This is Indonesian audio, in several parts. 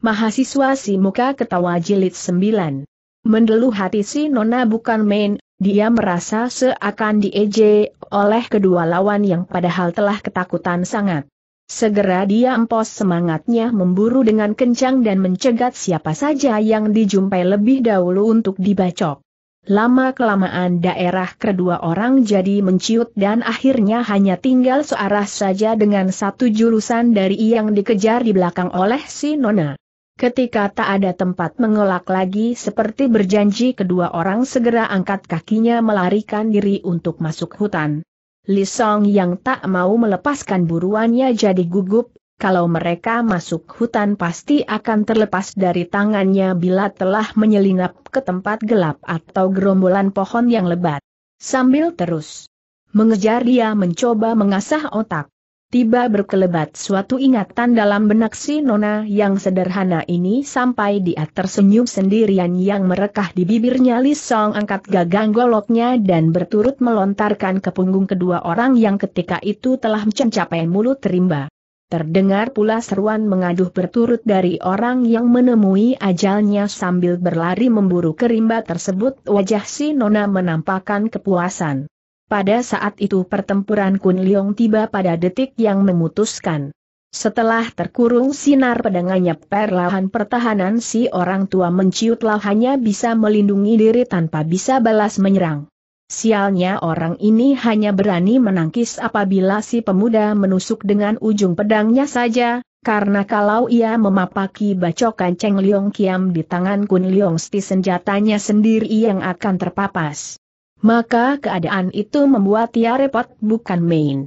Mahasiswa si muka ketawa jilid 9. Mendeluh hati si Nona bukan main, dia merasa seakan diejek oleh kedua lawan yang padahal telah ketakutan sangat. Segera dia empos semangatnya memburu dengan kencang dan mencegat siapa saja yang dijumpai lebih dahulu untuk dibacok. Lama-kelamaan daerah kedua orang jadi menciut dan akhirnya hanya tinggal searah saja dengan satu jurusan dari yang dikejar di belakang oleh si Nona. Ketika tak ada tempat mengelak lagi seperti berjanji kedua orang segera angkat kakinya melarikan diri untuk masuk hutan. Li Song yang tak mau melepaskan buruannya jadi gugup, kalau mereka masuk hutan pasti akan terlepas dari tangannya bila telah menyelinap ke tempat gelap atau gerombolan pohon yang lebat. Sambil terus mengejar dia mencoba mengasah otak tiba berkelebat suatu ingatan dalam benak si nona yang sederhana ini sampai dia tersenyum sendirian yang merekah di bibirnya Lisong angkat gagang goloknya dan berturut melontarkan ke punggung kedua orang yang ketika itu telah mencapai mulut rimba. Terdengar pula seruan mengaduh berturut dari orang yang menemui ajalnya sambil berlari memburu kerimba tersebut wajah si Nona menampakkan kepuasan. Pada saat itu pertempuran Kun Liong tiba pada detik yang memutuskan. Setelah terkurung sinar pedangannya perlahan pertahanan si orang tua menciutlah hanya bisa melindungi diri tanpa bisa balas menyerang. Sialnya orang ini hanya berani menangkis apabila si pemuda menusuk dengan ujung pedangnya saja, karena kalau ia memapaki bacokan Cheng Liong Kiam di tangan Kun Liong Sti senjatanya sendiri yang akan terpapas. Maka keadaan itu membuat ia repot bukan main.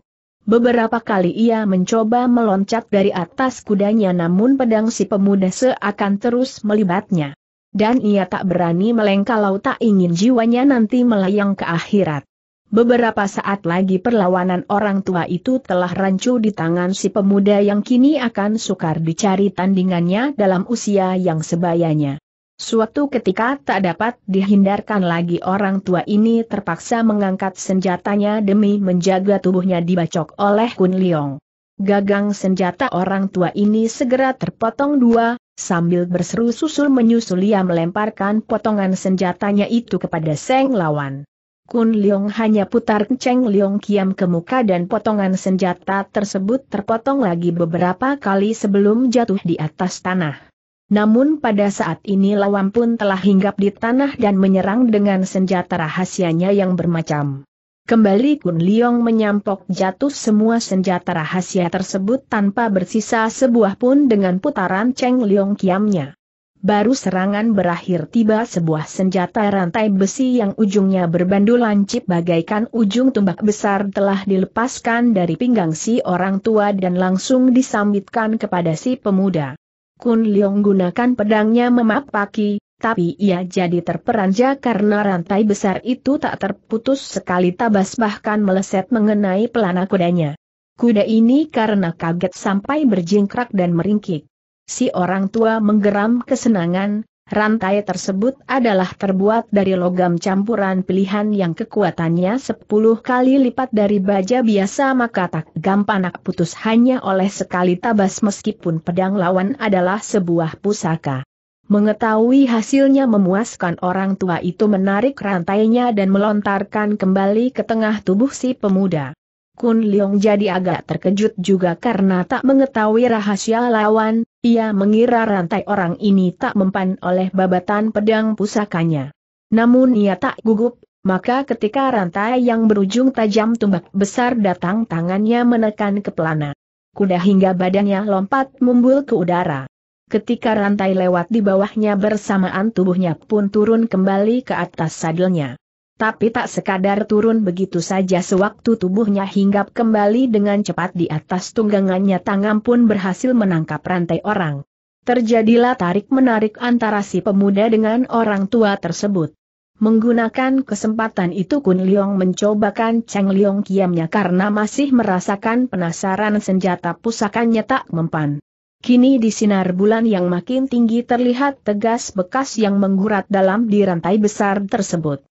Beberapa kali ia mencoba meloncat dari atas kudanya namun pedang si pemuda seakan terus melibatnya. Dan ia tak berani melengkalau tak ingin jiwanya nanti melayang ke akhirat. Beberapa saat lagi perlawanan orang tua itu telah rancu di tangan si pemuda yang kini akan sukar dicari tandingannya dalam usia yang sebayanya. Suatu ketika tak dapat dihindarkan lagi orang tua ini terpaksa mengangkat senjatanya demi menjaga tubuhnya dibacok oleh Kun Leong. Gagang senjata orang tua ini segera terpotong dua, sambil berseru susul menyusul ia melemparkan potongan senjatanya itu kepada Seng lawan. Kun Leong hanya putar kenceng Leong Kiam ke muka dan potongan senjata tersebut terpotong lagi beberapa kali sebelum jatuh di atas tanah. Namun pada saat ini lawan pun telah hinggap di tanah dan menyerang dengan senjata rahasianya yang bermacam. Kembali Kun Liong menyampok jatuh semua senjata rahasia tersebut tanpa bersisa sebuah pun dengan putaran Cheng Liong kiamnya. Baru serangan berakhir tiba sebuah senjata rantai besi yang ujungnya berbandu lancip bagaikan ujung tumbak besar telah dilepaskan dari pinggang si orang tua dan langsung disambitkan kepada si pemuda. Kun Leong gunakan pedangnya memapaki, tapi ia jadi terperanjat karena rantai besar itu tak terputus sekali tabas bahkan meleset mengenai pelana kudanya. Kuda ini karena kaget sampai berjingkrak dan meringkik. Si orang tua menggeram kesenangan, Rantai tersebut adalah terbuat dari logam campuran pilihan yang kekuatannya 10 kali lipat dari baja biasa maka tak gampang nak putus hanya oleh sekali tabas meskipun pedang lawan adalah sebuah pusaka. Mengetahui hasilnya memuaskan orang tua itu menarik rantainya dan melontarkan kembali ke tengah tubuh si pemuda. Kun Leong jadi agak terkejut juga karena tak mengetahui rahasia lawan, ia mengira rantai orang ini tak mempan oleh babatan pedang pusakanya. Namun ia tak gugup, maka ketika rantai yang berujung tajam tumbak besar datang tangannya menekan ke pelana. Kuda hingga badannya lompat mumbul ke udara. Ketika rantai lewat di bawahnya bersamaan tubuhnya pun turun kembali ke atas sadelnya tapi tak sekadar turun begitu saja sewaktu tubuhnya hinggap kembali dengan cepat di atas tunggangannya tangan pun berhasil menangkap rantai orang. Terjadilah tarik-menarik antara si pemuda dengan orang tua tersebut. Menggunakan kesempatan itu Kun Leong mencobakan Cheng Leong kiamnya karena masih merasakan penasaran senjata pusakanya tak mempan. Kini di sinar bulan yang makin tinggi terlihat tegas bekas yang menggurat dalam di rantai besar tersebut.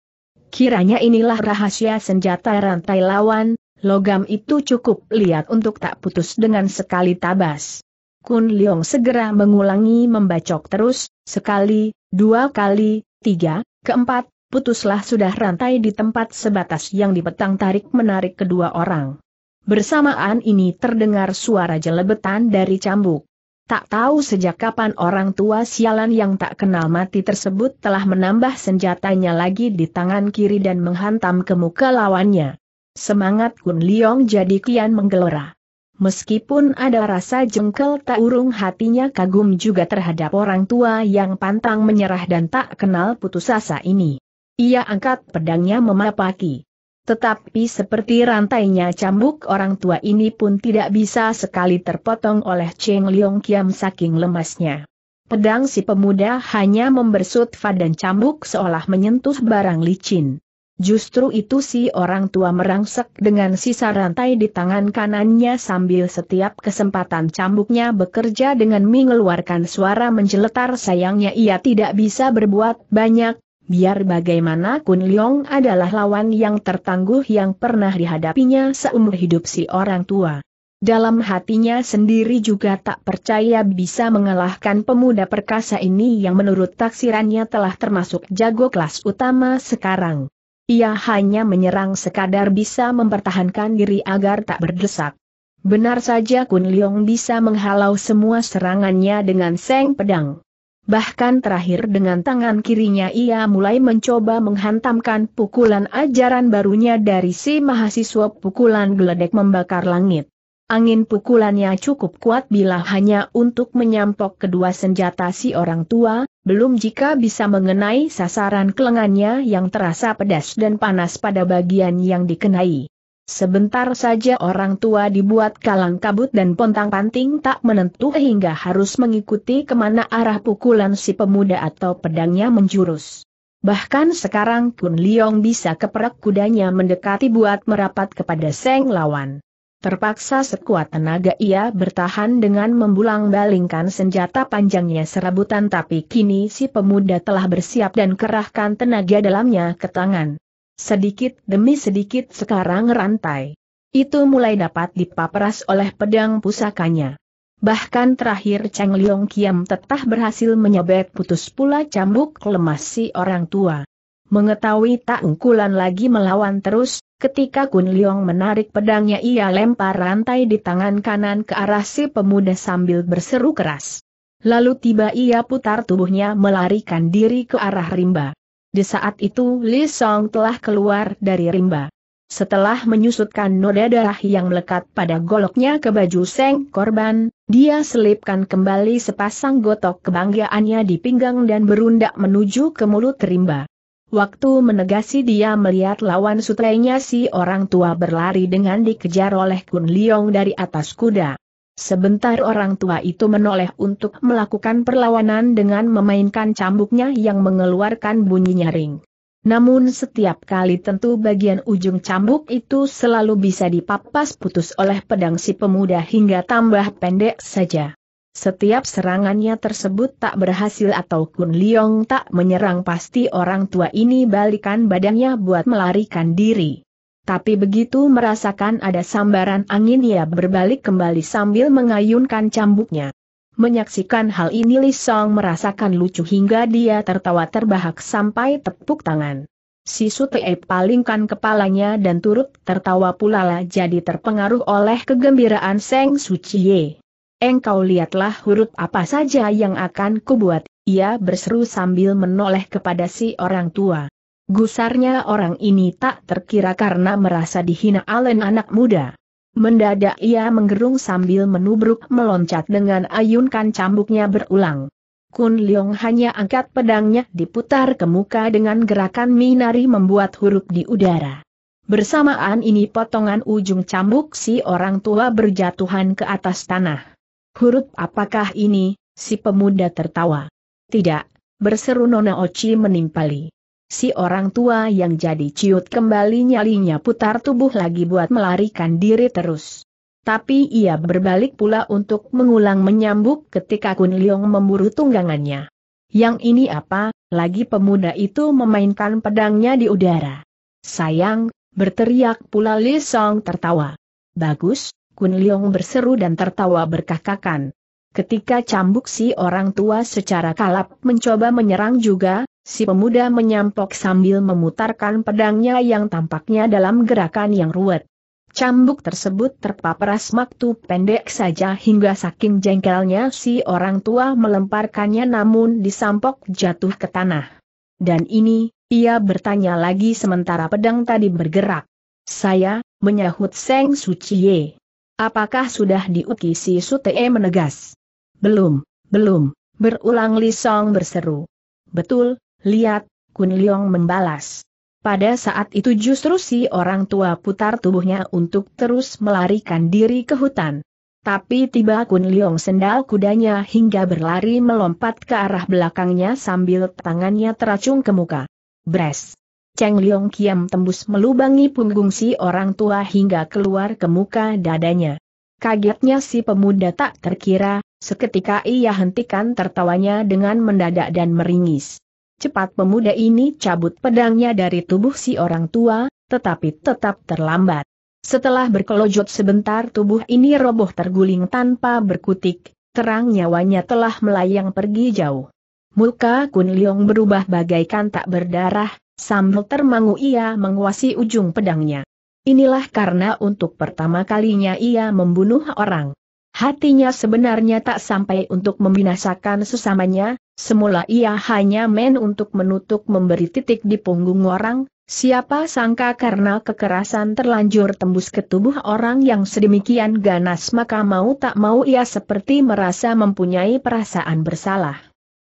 Kiranya inilah rahasia senjata rantai lawan, logam itu cukup lihat untuk tak putus dengan sekali tabas. Kun Leong segera mengulangi membacok terus, sekali, dua kali, tiga, keempat, putuslah sudah rantai di tempat sebatas yang dipetang tarik menarik kedua orang. Bersamaan ini terdengar suara jelebetan dari cambuk. Tak tahu sejak kapan orang tua sialan yang tak kenal mati tersebut telah menambah senjatanya lagi di tangan kiri dan menghantam ke muka lawannya. Semangat Kun Liong jadi kian menggelora. Meskipun ada rasa jengkel tak urung hatinya kagum juga terhadap orang tua yang pantang menyerah dan tak kenal putus asa ini. Ia angkat pedangnya memapaki. Tetapi seperti rantainya cambuk orang tua ini pun tidak bisa sekali terpotong oleh Cheng Liong Kiam saking lemasnya. Pedang si pemuda hanya membersut dan cambuk seolah menyentuh barang licin. Justru itu si orang tua merangsek dengan sisa rantai di tangan kanannya sambil setiap kesempatan cambuknya bekerja dengan mengeluarkan suara menjeletar sayangnya ia tidak bisa berbuat banyak, Biar bagaimana Kun Leong adalah lawan yang tertangguh yang pernah dihadapinya seumur hidup si orang tua. Dalam hatinya sendiri juga tak percaya bisa mengalahkan pemuda perkasa ini yang menurut taksirannya telah termasuk jago kelas utama sekarang. Ia hanya menyerang sekadar bisa mempertahankan diri agar tak berdesak. Benar saja Kun Leong bisa menghalau semua serangannya dengan seng pedang. Bahkan terakhir dengan tangan kirinya ia mulai mencoba menghantamkan pukulan ajaran barunya dari si mahasiswa pukulan geledek membakar langit. Angin pukulannya cukup kuat bila hanya untuk menyampok kedua senjata si orang tua, belum jika bisa mengenai sasaran kelengannya yang terasa pedas dan panas pada bagian yang dikenai. Sebentar saja orang tua dibuat kalang kabut dan pontang panting tak menentu hingga harus mengikuti kemana arah pukulan si pemuda atau pedangnya menjurus. Bahkan sekarang Kun Liong bisa keperak kudanya mendekati buat merapat kepada Seng lawan. Terpaksa sekuat tenaga ia bertahan dengan membulang balingkan senjata panjangnya serabutan tapi kini si pemuda telah bersiap dan kerahkan tenaga dalamnya ke tangan sedikit demi sedikit sekarang rantai. Itu mulai dapat dipaperas oleh pedang pusakanya. Bahkan terakhir Cheng Liong Kiam tetap berhasil menyabet putus pula cambuk lemas si orang tua. Mengetahui tak ungkulan lagi melawan terus, ketika Kun Liong menarik pedangnya ia lempar rantai di tangan kanan ke arah si pemuda sambil berseru keras. Lalu tiba ia putar tubuhnya melarikan diri ke arah rimba. Di saat itu Li Song telah keluar dari rimba. Setelah menyusutkan noda darah yang melekat pada goloknya ke baju seng korban, dia selipkan kembali sepasang gotok kebanggaannya di pinggang dan berundak menuju ke mulut rimba. Waktu menegasi dia melihat lawan sutrenya si orang tua berlari dengan dikejar oleh Kun Liong dari atas kuda. Sebentar orang tua itu menoleh untuk melakukan perlawanan dengan memainkan cambuknya yang mengeluarkan bunyi nyaring. Namun setiap kali tentu bagian ujung cambuk itu selalu bisa dipapas putus oleh pedang si pemuda hingga tambah pendek saja. Setiap serangannya tersebut tak berhasil atau Kun Leong tak menyerang pasti orang tua ini balikan badannya buat melarikan diri. Tapi begitu merasakan ada sambaran angin ia berbalik kembali sambil mengayunkan cambuknya. Menyaksikan hal ini Li Song merasakan lucu hingga dia tertawa terbahak sampai tepuk tangan. Si Sutee palingkan kepalanya dan turut tertawa pula lah jadi terpengaruh oleh kegembiraan Seng Suciye. Engkau lihatlah huruf apa saja yang akan kubuat, ia berseru sambil menoleh kepada si orang tua. Gusarnya orang ini tak terkira karena merasa dihina Alen anak muda. Mendadak ia menggerung sambil menubruk meloncat dengan ayunkan cambuknya berulang. Kun Leong hanya angkat pedangnya diputar ke muka dengan gerakan minari membuat huruf di udara. Bersamaan ini potongan ujung cambuk si orang tua berjatuhan ke atas tanah. Huruf apakah ini, si pemuda tertawa. Tidak, berseru Nona Ochi menimpali. Si orang tua yang jadi ciut kembali nyalinya putar tubuh lagi buat melarikan diri terus. Tapi ia berbalik pula untuk mengulang menyambuk ketika Kun Leong memburu tunggangannya. Yang ini apa, lagi pemuda itu memainkan pedangnya di udara. Sayang, berteriak pula Li Song tertawa. Bagus, Kun Leong berseru dan tertawa berkakakan. Ketika cambuk si orang tua secara kalap mencoba menyerang juga, Si pemuda menyampok sambil memutarkan pedangnya yang tampaknya dalam gerakan yang ruwet. Cambuk tersebut terpaparas waktu pendek saja hingga saking jengkelnya si orang tua melemparkannya namun disampok jatuh ke tanah. Dan ini, ia bertanya lagi sementara pedang tadi bergerak. Saya, menyahut Seng Suciye. Apakah sudah diuki si Sute menegas? Belum, belum, berulang Lisong berseru. Betul, Lihat, Kun Leong membalas. Pada saat itu justru si orang tua putar tubuhnya untuk terus melarikan diri ke hutan. Tapi tiba Kun Leong sendal kudanya hingga berlari melompat ke arah belakangnya sambil tangannya teracung ke muka. Bres! Cheng Leong Kiam tembus melubangi punggung si orang tua hingga keluar ke muka dadanya. Kagetnya si pemuda tak terkira, seketika ia hentikan tertawanya dengan mendadak dan meringis cepat pemuda ini cabut pedangnya dari tubuh si orang tua, tetapi tetap terlambat. Setelah berkelojot sebentar tubuh ini roboh terguling tanpa berkutik, terang nyawanya telah melayang pergi jauh. Muka Kun Leong berubah bagaikan tak berdarah, sambil termangu ia menguasai ujung pedangnya. Inilah karena untuk pertama kalinya ia membunuh orang. Hatinya sebenarnya tak sampai untuk membinasakan sesamanya, Semula ia hanya men untuk menutup memberi titik di punggung orang, siapa sangka karena kekerasan terlanjur tembus ke tubuh orang yang sedemikian ganas maka mau tak mau ia seperti merasa mempunyai perasaan bersalah.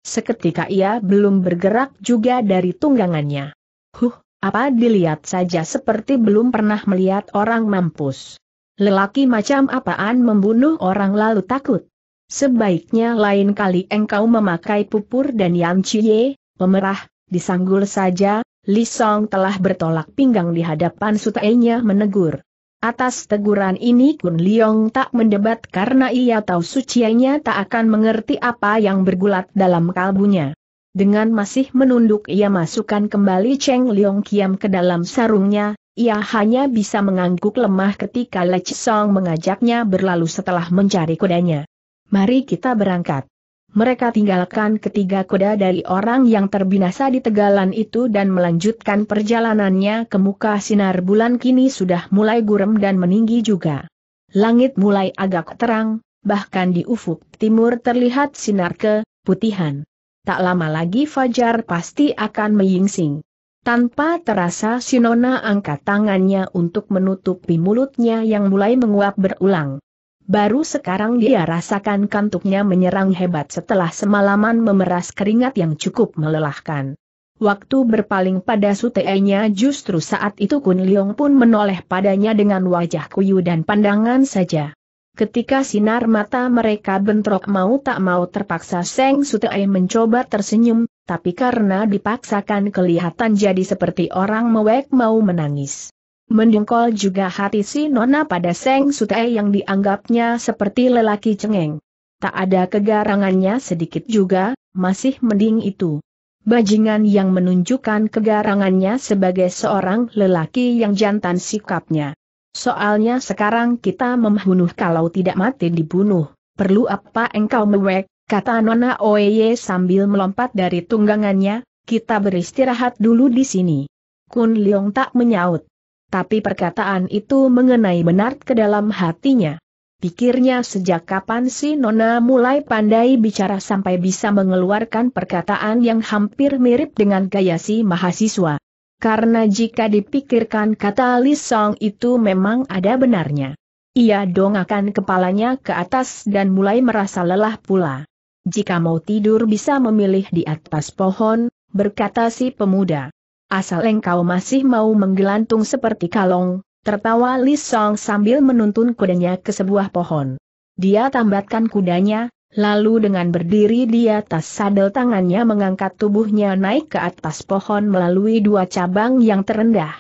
Seketika ia belum bergerak juga dari tunggangannya. Huh, apa dilihat saja seperti belum pernah melihat orang mampus. Lelaki macam apaan membunuh orang lalu takut? Sebaiknya lain kali engkau memakai pupur dan Yang Cie, pemerah, disanggul saja, Li Song telah bertolak pinggang di hadapan sutainya menegur. Atas teguran ini Kun Liong tak mendebat karena ia tahu sucianya tak akan mengerti apa yang bergulat dalam kalbunya. Dengan masih menunduk ia masukkan kembali Cheng Liong Kiam ke dalam sarungnya, ia hanya bisa mengangguk lemah ketika Le Song mengajaknya berlalu setelah mencari kudanya mari kita berangkat. Mereka tinggalkan ketiga kuda dari orang yang terbinasa di tegalan itu dan melanjutkan perjalanannya ke muka sinar bulan kini sudah mulai gurem dan meninggi juga. Langit mulai agak terang, bahkan di ufuk timur terlihat sinar keputihan. Tak lama lagi Fajar pasti akan menyingsing. Tanpa terasa Sinona angkat tangannya untuk menutupi mulutnya yang mulai menguap berulang. Baru sekarang dia rasakan kantuknya menyerang hebat setelah semalaman memeras keringat yang cukup melelahkan. Waktu berpaling pada sutenya justru saat itu Kun Liong pun menoleh padanya dengan wajah kuyu dan pandangan saja. Ketika sinar mata mereka bentrok mau tak mau terpaksa Seng Sutei mencoba tersenyum, tapi karena dipaksakan kelihatan jadi seperti orang mewek mau menangis. Mendengkol juga hati si Nona pada Seng Sute yang dianggapnya seperti lelaki cengeng. Tak ada kegarangannya sedikit juga, masih mending itu. Bajingan yang menunjukkan kegarangannya sebagai seorang lelaki yang jantan sikapnya. Soalnya sekarang kita membunuh kalau tidak mati dibunuh. Perlu apa engkau mewek, kata Nona Oeye sambil melompat dari tunggangannya, kita beristirahat dulu di sini. Kun Leong tak menyaut. Tapi perkataan itu mengenai benar ke dalam hatinya. Pikirnya sejak kapan si Nona mulai pandai bicara sampai bisa mengeluarkan perkataan yang hampir mirip dengan gaya si mahasiswa. Karena jika dipikirkan kata Li Song itu memang ada benarnya. Ia dongakan kepalanya ke atas dan mulai merasa lelah pula. Jika mau tidur bisa memilih di atas pohon, berkata si pemuda asal engkau masih mau menggelantung seperti kalong, tertawa Li Song sambil menuntun kudanya ke sebuah pohon. Dia tambatkan kudanya, lalu dengan berdiri di atas sadel tangannya mengangkat tubuhnya naik ke atas pohon melalui dua cabang yang terendah.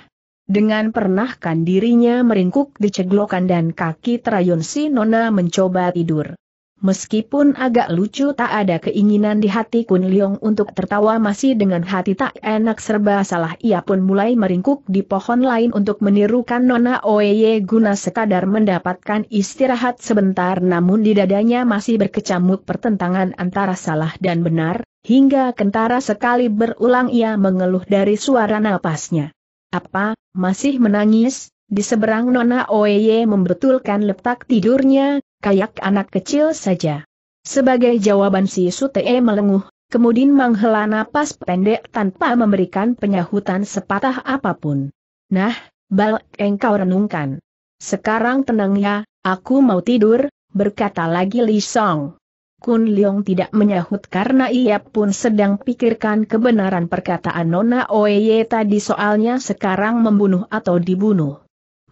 Dengan pernahkan dirinya meringkuk di ceglokan dan kaki terayun si Nona mencoba tidur. Meskipun agak lucu tak ada keinginan di hati Kun Leong untuk tertawa masih dengan hati tak enak serba salah ia pun mulai meringkuk di pohon lain untuk menirukan Nona Oye guna sekadar mendapatkan istirahat sebentar namun di dadanya masih berkecamuk pertentangan antara salah dan benar, hingga kentara sekali berulang ia mengeluh dari suara napasnya. Apa, masih menangis? Di seberang Nona Oye membetulkan letak tidurnya, kayak anak kecil saja. Sebagai jawaban si Sute melenguh, kemudian menghela napas pendek tanpa memberikan penyahutan sepatah apapun. Nah, Bal engkau renungkan. Sekarang tenang ya, aku mau tidur, berkata lagi Li Song. Kun Leong tidak menyahut karena ia pun sedang pikirkan kebenaran perkataan Nona Oeye tadi soalnya sekarang membunuh atau dibunuh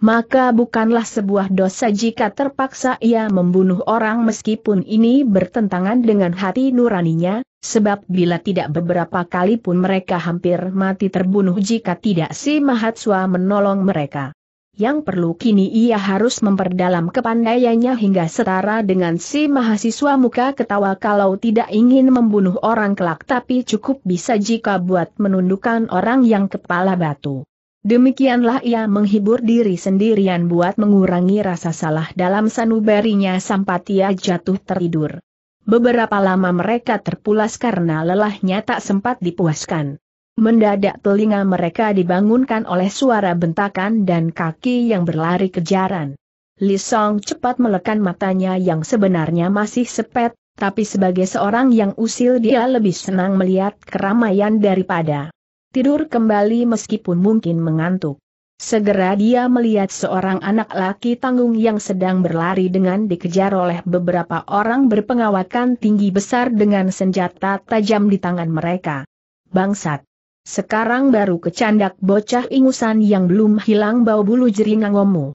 maka bukanlah sebuah dosa jika terpaksa ia membunuh orang meskipun ini bertentangan dengan hati nuraninya, sebab bila tidak beberapa kali pun mereka hampir mati terbunuh jika tidak si Mahatswa menolong mereka. Yang perlu kini ia harus memperdalam kepandaiannya hingga setara dengan si mahasiswa muka ketawa kalau tidak ingin membunuh orang kelak tapi cukup bisa jika buat menundukkan orang yang kepala batu. Demikianlah ia menghibur diri sendirian buat mengurangi rasa salah dalam sanubarinya sampai ia jatuh tertidur. Beberapa lama mereka terpulas karena lelahnya tak sempat dipuaskan. Mendadak telinga mereka dibangunkan oleh suara bentakan dan kaki yang berlari kejaran. Li Song cepat melekan matanya yang sebenarnya masih sepet, tapi sebagai seorang yang usil dia lebih senang melihat keramaian daripada tidur kembali meskipun mungkin mengantuk. Segera dia melihat seorang anak laki tanggung yang sedang berlari dengan dikejar oleh beberapa orang berpengawakan tinggi besar dengan senjata tajam di tangan mereka. Bangsat! Sekarang baru kecandak bocah ingusan yang belum hilang bau bulu jering angomu.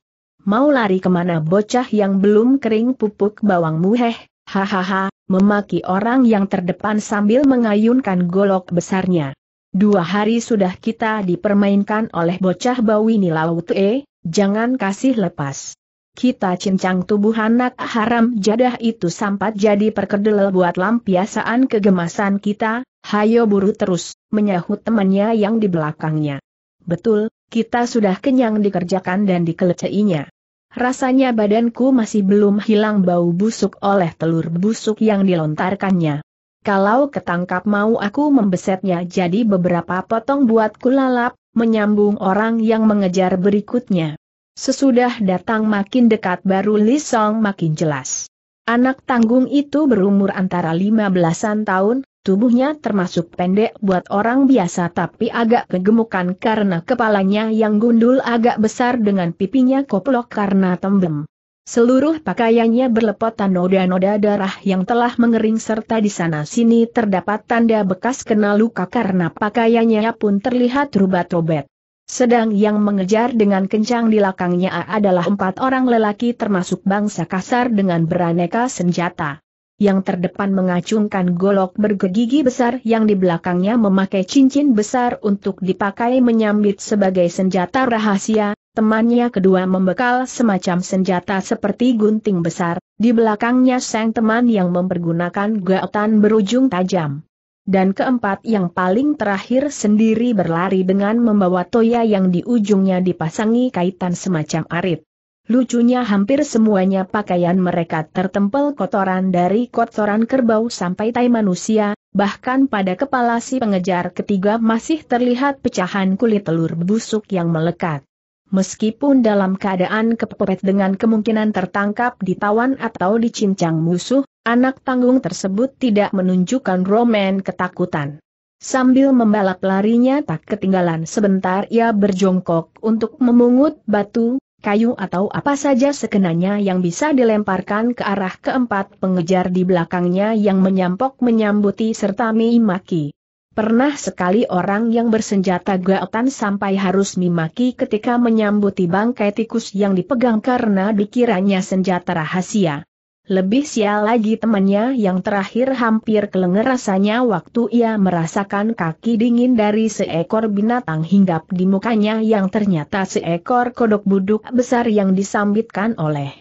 Mau lari kemana bocah yang belum kering pupuk bawangmu heh, hahaha, memaki orang yang terdepan sambil mengayunkan golok besarnya. Dua hari sudah kita dipermainkan oleh bocah bawi Nilautee, jangan kasih lepas. Kita cincang tubuh anak haram jadah itu sampat jadi perkedel buat lampiasaan kegemasan kita, hayo buru terus, menyahut temannya yang di belakangnya. Betul, kita sudah kenyang dikerjakan dan dikelecehinya. Rasanya badanku masih belum hilang bau busuk oleh telur busuk yang dilontarkannya. Kalau ketangkap mau aku membesetnya jadi beberapa potong buat kulalap, menyambung orang yang mengejar berikutnya. Sesudah datang makin dekat baru Lisong makin jelas. Anak tanggung itu berumur antara lima belasan tahun, Tubuhnya termasuk pendek buat orang biasa tapi agak kegemukan karena kepalanya yang gundul agak besar dengan pipinya koplok karena tembem. Seluruh pakaiannya berlepotan noda-noda darah yang telah mengering serta di sana-sini terdapat tanda bekas kena luka karena pakaiannya pun terlihat rubat-robet. Sedang yang mengejar dengan kencang di belakangnya adalah empat orang lelaki termasuk bangsa kasar dengan beraneka senjata yang terdepan mengacungkan golok bergegigi besar yang di belakangnya memakai cincin besar untuk dipakai menyambit sebagai senjata rahasia, temannya kedua membekal semacam senjata seperti gunting besar, di belakangnya sang teman yang mempergunakan gaotan berujung tajam. Dan keempat yang paling terakhir sendiri berlari dengan membawa toya yang di ujungnya dipasangi kaitan semacam arit. Lucunya hampir semuanya pakaian mereka tertempel kotoran dari kotoran kerbau sampai tai manusia, bahkan pada kepala si pengejar ketiga masih terlihat pecahan kulit telur busuk yang melekat. Meskipun dalam keadaan kepepet dengan kemungkinan tertangkap ditawan atau dicincang musuh, anak tanggung tersebut tidak menunjukkan romen ketakutan. Sambil membalap larinya tak ketinggalan sebentar ia berjongkok untuk memungut batu, kayu atau apa saja sekenanya yang bisa dilemparkan ke arah keempat pengejar di belakangnya yang menyampok menyambuti serta mimaki. Pernah sekali orang yang bersenjata gaotan sampai harus mimaki ketika menyambuti bangkai tikus yang dipegang karena dikiranya senjata rahasia. Lebih sial lagi temannya yang terakhir hampir kelenger rasanya waktu ia merasakan kaki dingin dari seekor binatang hinggap di mukanya yang ternyata seekor kodok buduk besar yang disambitkan oleh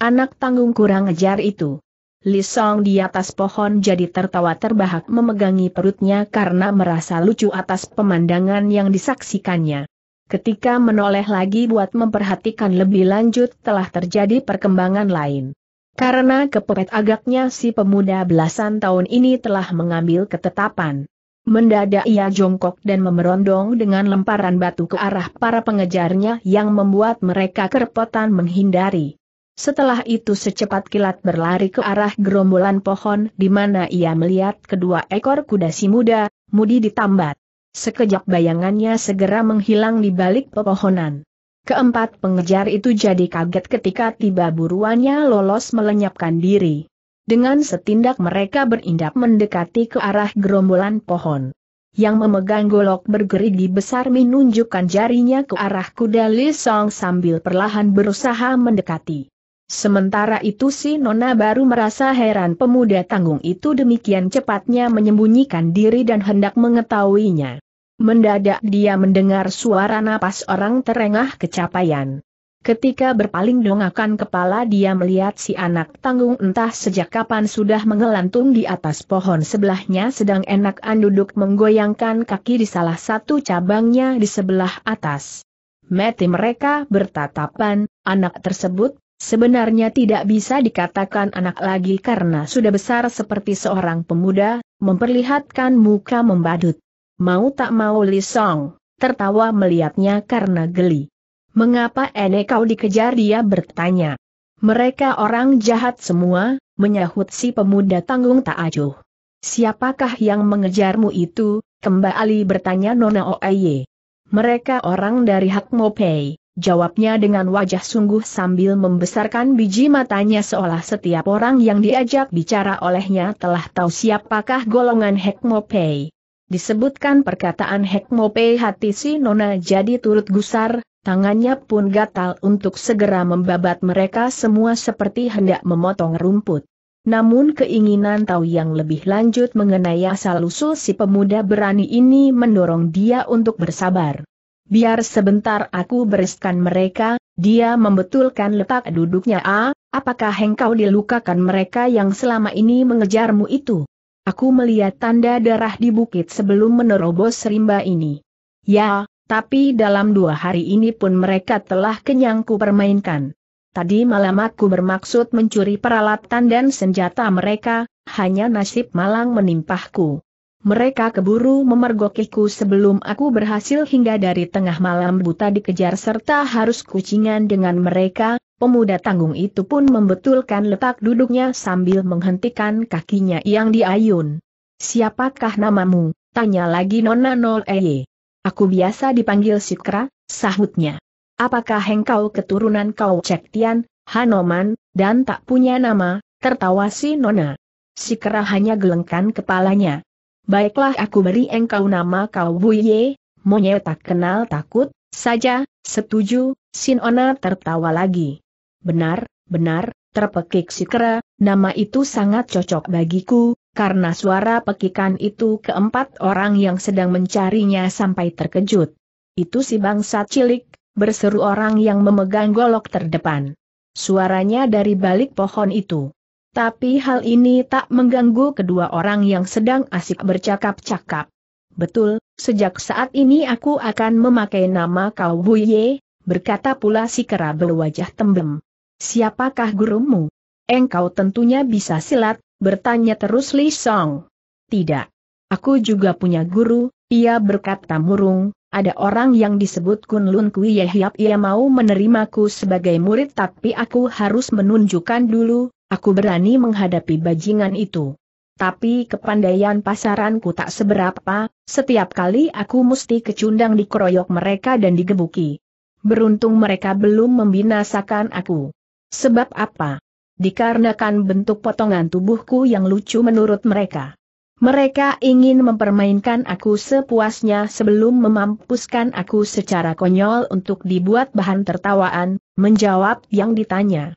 anak tanggung kurang ajar itu. Lisong di atas pohon jadi tertawa terbahak memegangi perutnya karena merasa lucu atas pemandangan yang disaksikannya. Ketika menoleh lagi buat memperhatikan lebih lanjut telah terjadi perkembangan lain. Karena kepepet agaknya si pemuda belasan tahun ini telah mengambil ketetapan. Mendadak ia jongkok dan memerondong dengan lemparan batu ke arah para pengejarnya yang membuat mereka kerepotan menghindari. Setelah itu secepat kilat berlari ke arah gerombolan pohon di mana ia melihat kedua ekor kuda si muda, mudi ditambat. Sekejap bayangannya segera menghilang di balik pepohonan. Keempat pengejar itu jadi kaget ketika tiba buruannya lolos melenyapkan diri. Dengan setindak mereka berindap mendekati ke arah gerombolan pohon. Yang memegang golok bergerigi besar menunjukkan jarinya ke arah kuda Lisong sambil perlahan berusaha mendekati. Sementara itu si Nona baru merasa heran pemuda tanggung itu demikian cepatnya menyembunyikan diri dan hendak mengetahuinya. Mendadak dia mendengar suara napas orang terengah kecapaian. Ketika berpaling dongakan kepala dia melihat si anak tanggung entah sejak kapan sudah mengelantung di atas pohon sebelahnya sedang enak duduk menggoyangkan kaki di salah satu cabangnya di sebelah atas. Mati mereka bertatapan, anak tersebut, sebenarnya tidak bisa dikatakan anak lagi karena sudah besar seperti seorang pemuda, memperlihatkan muka membadut. Mau tak mau Li Song, tertawa melihatnya karena geli. Mengapa Ene kau dikejar dia bertanya. Mereka orang jahat semua, menyahut si pemuda tanggung tak acuh. Siapakah yang mengejarmu itu? Kembali bertanya Nona Oeye. Mereka orang dari Hak Mopei, jawabnya dengan wajah sungguh sambil membesarkan biji matanya seolah setiap orang yang diajak bicara olehnya telah tahu siapakah golongan Hak Mopei. Disebutkan perkataan Hekmope hati si Nona jadi turut gusar, tangannya pun gatal untuk segera membabat mereka semua seperti hendak memotong rumput. Namun keinginan tahu yang lebih lanjut mengenai asal-usul si pemuda berani ini mendorong dia untuk bersabar. Biar sebentar aku bereskan mereka, dia membetulkan letak duduknya. Ah, apakah engkau dilukakan mereka yang selama ini mengejarmu itu? Aku melihat tanda darah di bukit sebelum menerobos rimba ini. Ya, tapi dalam dua hari ini pun mereka telah kenyang ku permainkan. Tadi malam aku bermaksud mencuri peralatan dan senjata mereka, hanya nasib malang menimpahku. Mereka keburu memergokiku sebelum aku berhasil hingga dari tengah malam buta dikejar serta harus kucingan dengan mereka, Pemuda tanggung itu pun membetulkan letak duduknya sambil menghentikan kakinya yang diayun. Siapakah namamu? Tanya lagi Nona Nol Eye. Aku biasa dipanggil Sikra, sahutnya. Apakah engkau keturunan kau Cek Tian, Hanoman, dan tak punya nama? Tertawa si Nona. Sikra hanya gelengkan kepalanya. Baiklah aku beri engkau nama kau Buye, monyet tak kenal takut, saja, setuju, Nona tertawa lagi. Benar, benar, terpekik si kera, nama itu sangat cocok bagiku, karena suara pekikan itu keempat orang yang sedang mencarinya sampai terkejut. Itu si bangsa cilik, berseru orang yang memegang golok terdepan. Suaranya dari balik pohon itu. Tapi hal ini tak mengganggu kedua orang yang sedang asik bercakap-cakap. Betul, sejak saat ini aku akan memakai nama kau Buye, berkata pula si kera berwajah tembem. Siapakah gurumu? Engkau tentunya bisa silat, bertanya terus Li Song. Tidak. Aku juga punya guru, ia berkata murung, ada orang yang disebut Kun Lun Kui Yehyap ia mau menerimaku sebagai murid tapi aku harus menunjukkan dulu, aku berani menghadapi bajingan itu. Tapi kepandaian pasaranku tak seberapa, setiap kali aku mesti kecundang dikeroyok mereka dan digebuki. Beruntung mereka belum membinasakan aku. Sebab apa? Dikarenakan bentuk potongan tubuhku yang lucu menurut mereka. Mereka ingin mempermainkan aku sepuasnya sebelum memampuskan aku secara konyol untuk dibuat bahan tertawaan, menjawab yang ditanya.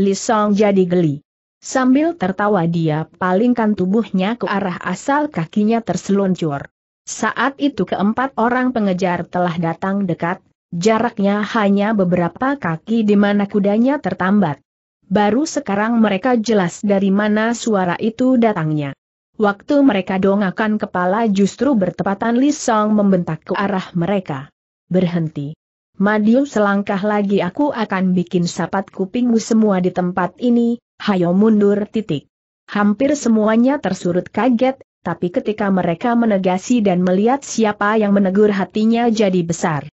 Li Song jadi geli. Sambil tertawa dia palingkan tubuhnya ke arah asal kakinya terseluncur. Saat itu keempat orang pengejar telah datang dekat, Jaraknya hanya beberapa kaki di mana kudanya tertambat. Baru sekarang mereka jelas dari mana suara itu datangnya. Waktu mereka dongakan kepala justru bertepatan Lisong membentak ke arah mereka. Berhenti. Madiu selangkah lagi aku akan bikin sapat kupingmu semua di tempat ini, hayo mundur titik. Hampir semuanya tersurut kaget, tapi ketika mereka menegasi dan melihat siapa yang menegur hatinya jadi besar.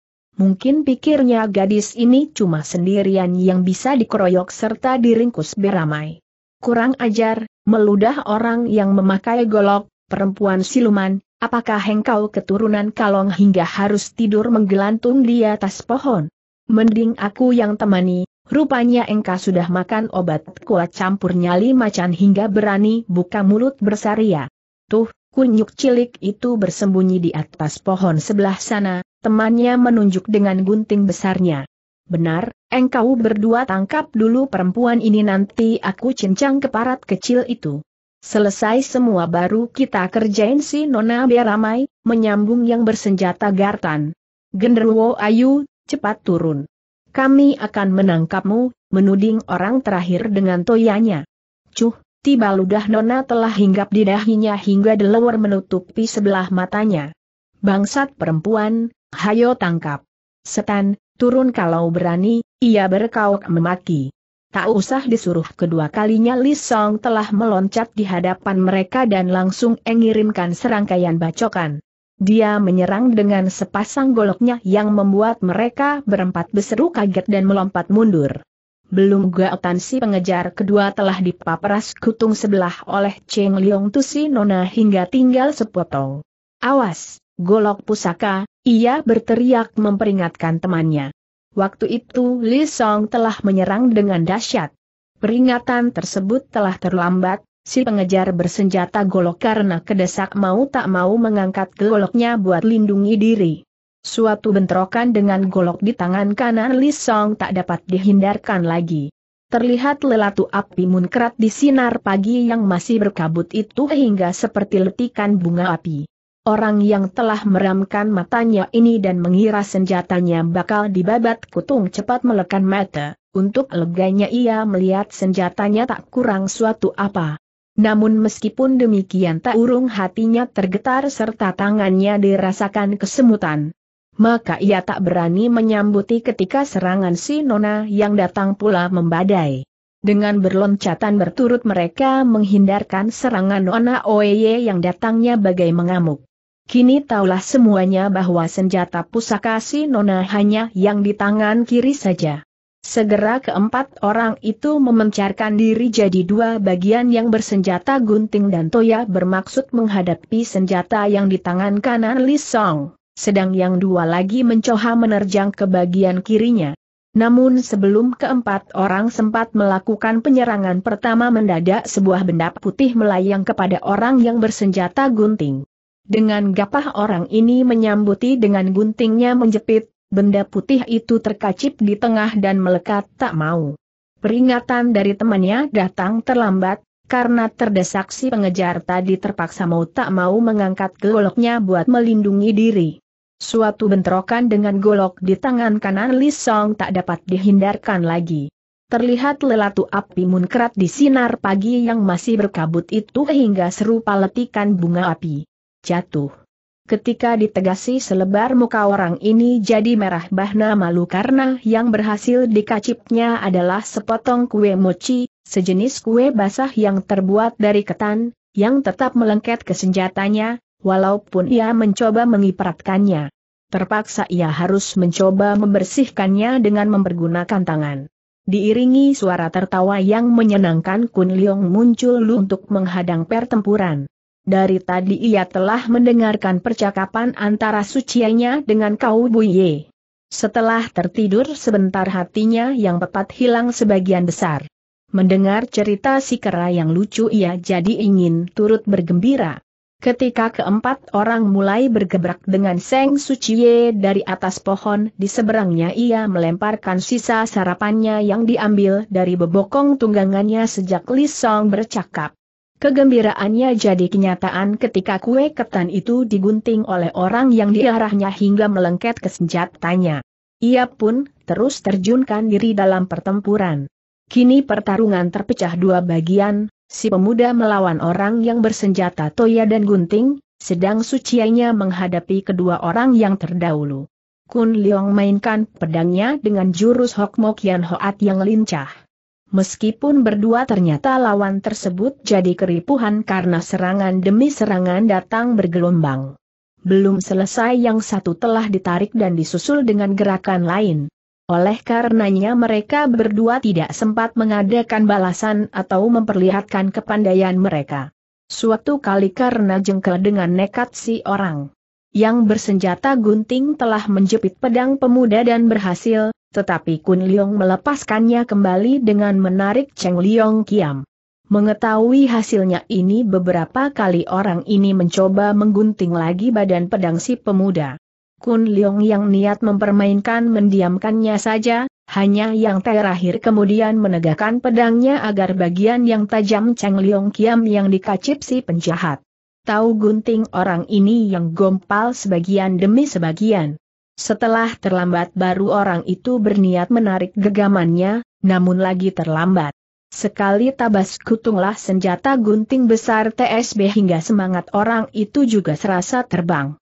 Mungkin pikirnya gadis ini cuma sendirian yang bisa dikeroyok serta diringkus beramai. Kurang ajar, meludah orang yang memakai golok, perempuan siluman, apakah engkau keturunan kalong hingga harus tidur menggelantung di atas pohon? Mending aku yang temani, rupanya engkau sudah makan obat kuat campur nyali macan hingga berani buka mulut bersaria. Tuh, kunyuk cilik itu bersembunyi di atas pohon sebelah sana, Temannya menunjuk dengan gunting besarnya. Benar, engkau berdua tangkap dulu perempuan ini nanti aku cincang keparat kecil itu. Selesai semua baru kita kerjain si Nona biar ramai, menyambung yang bersenjata Gartan. genderuwo Ayu, cepat turun. Kami akan menangkapmu, menuding orang terakhir dengan toyanya. Cuh, tiba ludah Nona telah hinggap di dahinya hingga delewer menutupi sebelah matanya. Bangsat perempuan, Hayo tangkap. Setan, turun kalau berani, ia berkauk memaki. Tak usah disuruh kedua kalinya Li Song telah meloncat di hadapan mereka dan langsung mengirimkan serangkaian bacokan. Dia menyerang dengan sepasang goloknya yang membuat mereka berempat berseru kaget dan melompat mundur. Belum gaotan si pengejar kedua telah dipaparas kutung sebelah oleh Cheng Liong Tusi Nona hingga tinggal sepotong. Awas! golok pusaka, ia berteriak memperingatkan temannya. Waktu itu Li Song telah menyerang dengan dahsyat. Peringatan tersebut telah terlambat, si pengejar bersenjata golok karena kedesak mau tak mau mengangkat goloknya buat lindungi diri. Suatu bentrokan dengan golok di tangan kanan Li Song tak dapat dihindarkan lagi. Terlihat lelatu api munkrat di sinar pagi yang masih berkabut itu hingga seperti letikan bunga api. Orang yang telah meramkan matanya ini dan mengira senjatanya bakal dibabat kutung cepat melekan mata, untuk leganya ia melihat senjatanya tak kurang suatu apa. Namun meskipun demikian tak urung hatinya tergetar serta tangannya dirasakan kesemutan. Maka ia tak berani menyambuti ketika serangan si Nona yang datang pula membadai. Dengan berloncatan berturut mereka menghindarkan serangan Nona Oye yang datangnya bagai mengamuk. Kini taulah semuanya bahwa senjata pusaka si Nona hanya yang di tangan kiri saja. Segera keempat orang itu memencarkan diri jadi dua bagian yang bersenjata gunting dan toya bermaksud menghadapi senjata yang di tangan kanan Li Song, sedang yang dua lagi mencoba menerjang ke bagian kirinya. Namun sebelum keempat orang sempat melakukan penyerangan pertama mendadak sebuah benda putih melayang kepada orang yang bersenjata gunting. Dengan gapah orang ini menyambuti dengan guntingnya menjepit, benda putih itu terkacip di tengah dan melekat tak mau. Peringatan dari temannya datang terlambat, karena terdesak si pengejar tadi terpaksa mau tak mau mengangkat goloknya buat melindungi diri. Suatu bentrokan dengan golok di tangan kanan Li Song tak dapat dihindarkan lagi. Terlihat lelatu api munkrat di sinar pagi yang masih berkabut itu hingga serupa letikan bunga api jatuh. Ketika ditegasi selebar muka orang ini jadi merah bahna malu karena yang berhasil dikacipnya adalah sepotong kue mochi, sejenis kue basah yang terbuat dari ketan, yang tetap melengket ke senjatanya, walaupun ia mencoba mengipratkannya. Terpaksa ia harus mencoba membersihkannya dengan mempergunakan tangan. Diiringi suara tertawa yang menyenangkan Kun Leong muncul untuk menghadang pertempuran. Dari tadi ia telah mendengarkan percakapan antara sucianya dengan Kau Buye. Setelah tertidur sebentar hatinya yang tepat hilang sebagian besar. Mendengar cerita si kera yang lucu ia jadi ingin turut bergembira. Ketika keempat orang mulai bergebrak dengan Seng Suciye dari atas pohon di seberangnya ia melemparkan sisa sarapannya yang diambil dari bebokong tunggangannya sejak Lisong bercakap. Kegembiraannya jadi kenyataan ketika kue ketan itu digunting oleh orang yang diarahnya hingga melengket ke senjatanya. Ia pun terus terjunkan diri dalam pertempuran. Kini pertarungan terpecah dua bagian, si pemuda melawan orang yang bersenjata toya dan gunting, sedang sucianya menghadapi kedua orang yang terdahulu. Kun Leong mainkan pedangnya dengan jurus Hok Mok Yan Hoat yang lincah. Meskipun berdua ternyata lawan tersebut jadi keripuhan karena serangan demi serangan datang bergelombang. Belum selesai yang satu telah ditarik dan disusul dengan gerakan lain. Oleh karenanya mereka berdua tidak sempat mengadakan balasan atau memperlihatkan kepandaian mereka. Suatu kali karena jengkel dengan nekat si orang yang bersenjata gunting telah menjepit pedang pemuda dan berhasil, tetapi Kun Leong melepaskannya kembali dengan menarik Cheng Leong Kiam. Mengetahui hasilnya ini beberapa kali orang ini mencoba menggunting lagi badan pedang si pemuda. Kun Leong yang niat mempermainkan mendiamkannya saja, hanya yang terakhir kemudian menegakkan pedangnya agar bagian yang tajam Cheng Leong Kiam yang dikacip si penjahat. Tahu gunting orang ini yang gompal sebagian demi sebagian. Setelah terlambat baru orang itu berniat menarik gegamannya, namun lagi terlambat. Sekali tabas kutunglah senjata gunting besar TSB hingga semangat orang itu juga serasa terbang.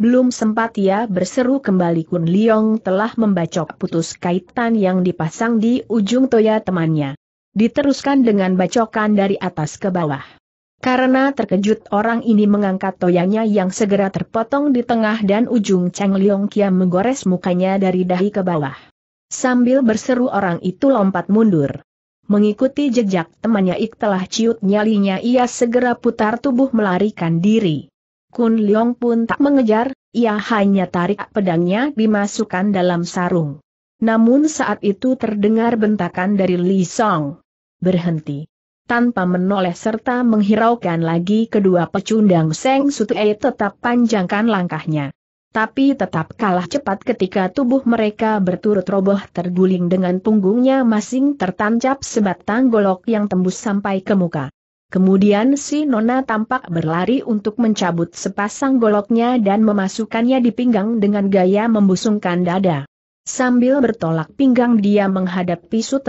Belum sempat ia berseru kembali Kun Liong telah membacok putus kaitan yang dipasang di ujung toya temannya. Diteruskan dengan bacokan dari atas ke bawah. Karena terkejut orang ini mengangkat toyanya yang segera terpotong di tengah dan ujung Cheng Liong Kiam menggores mukanya dari dahi ke bawah. Sambil berseru orang itu lompat mundur. Mengikuti jejak temannya Ik telah ciut nyalinya ia segera putar tubuh melarikan diri. Kun Liong pun tak mengejar, ia hanya tarik pedangnya dimasukkan dalam sarung. Namun saat itu terdengar bentakan dari Li Song. Berhenti tanpa menoleh serta menghiraukan lagi kedua pecundang Seng Sutei tetap panjangkan langkahnya. Tapi tetap kalah cepat ketika tubuh mereka berturut roboh terguling dengan punggungnya masing tertancap sebatang golok yang tembus sampai ke muka. Kemudian si Nona tampak berlari untuk mencabut sepasang goloknya dan memasukkannya di pinggang dengan gaya membusungkan dada. Sambil bertolak pinggang dia menghadap pisu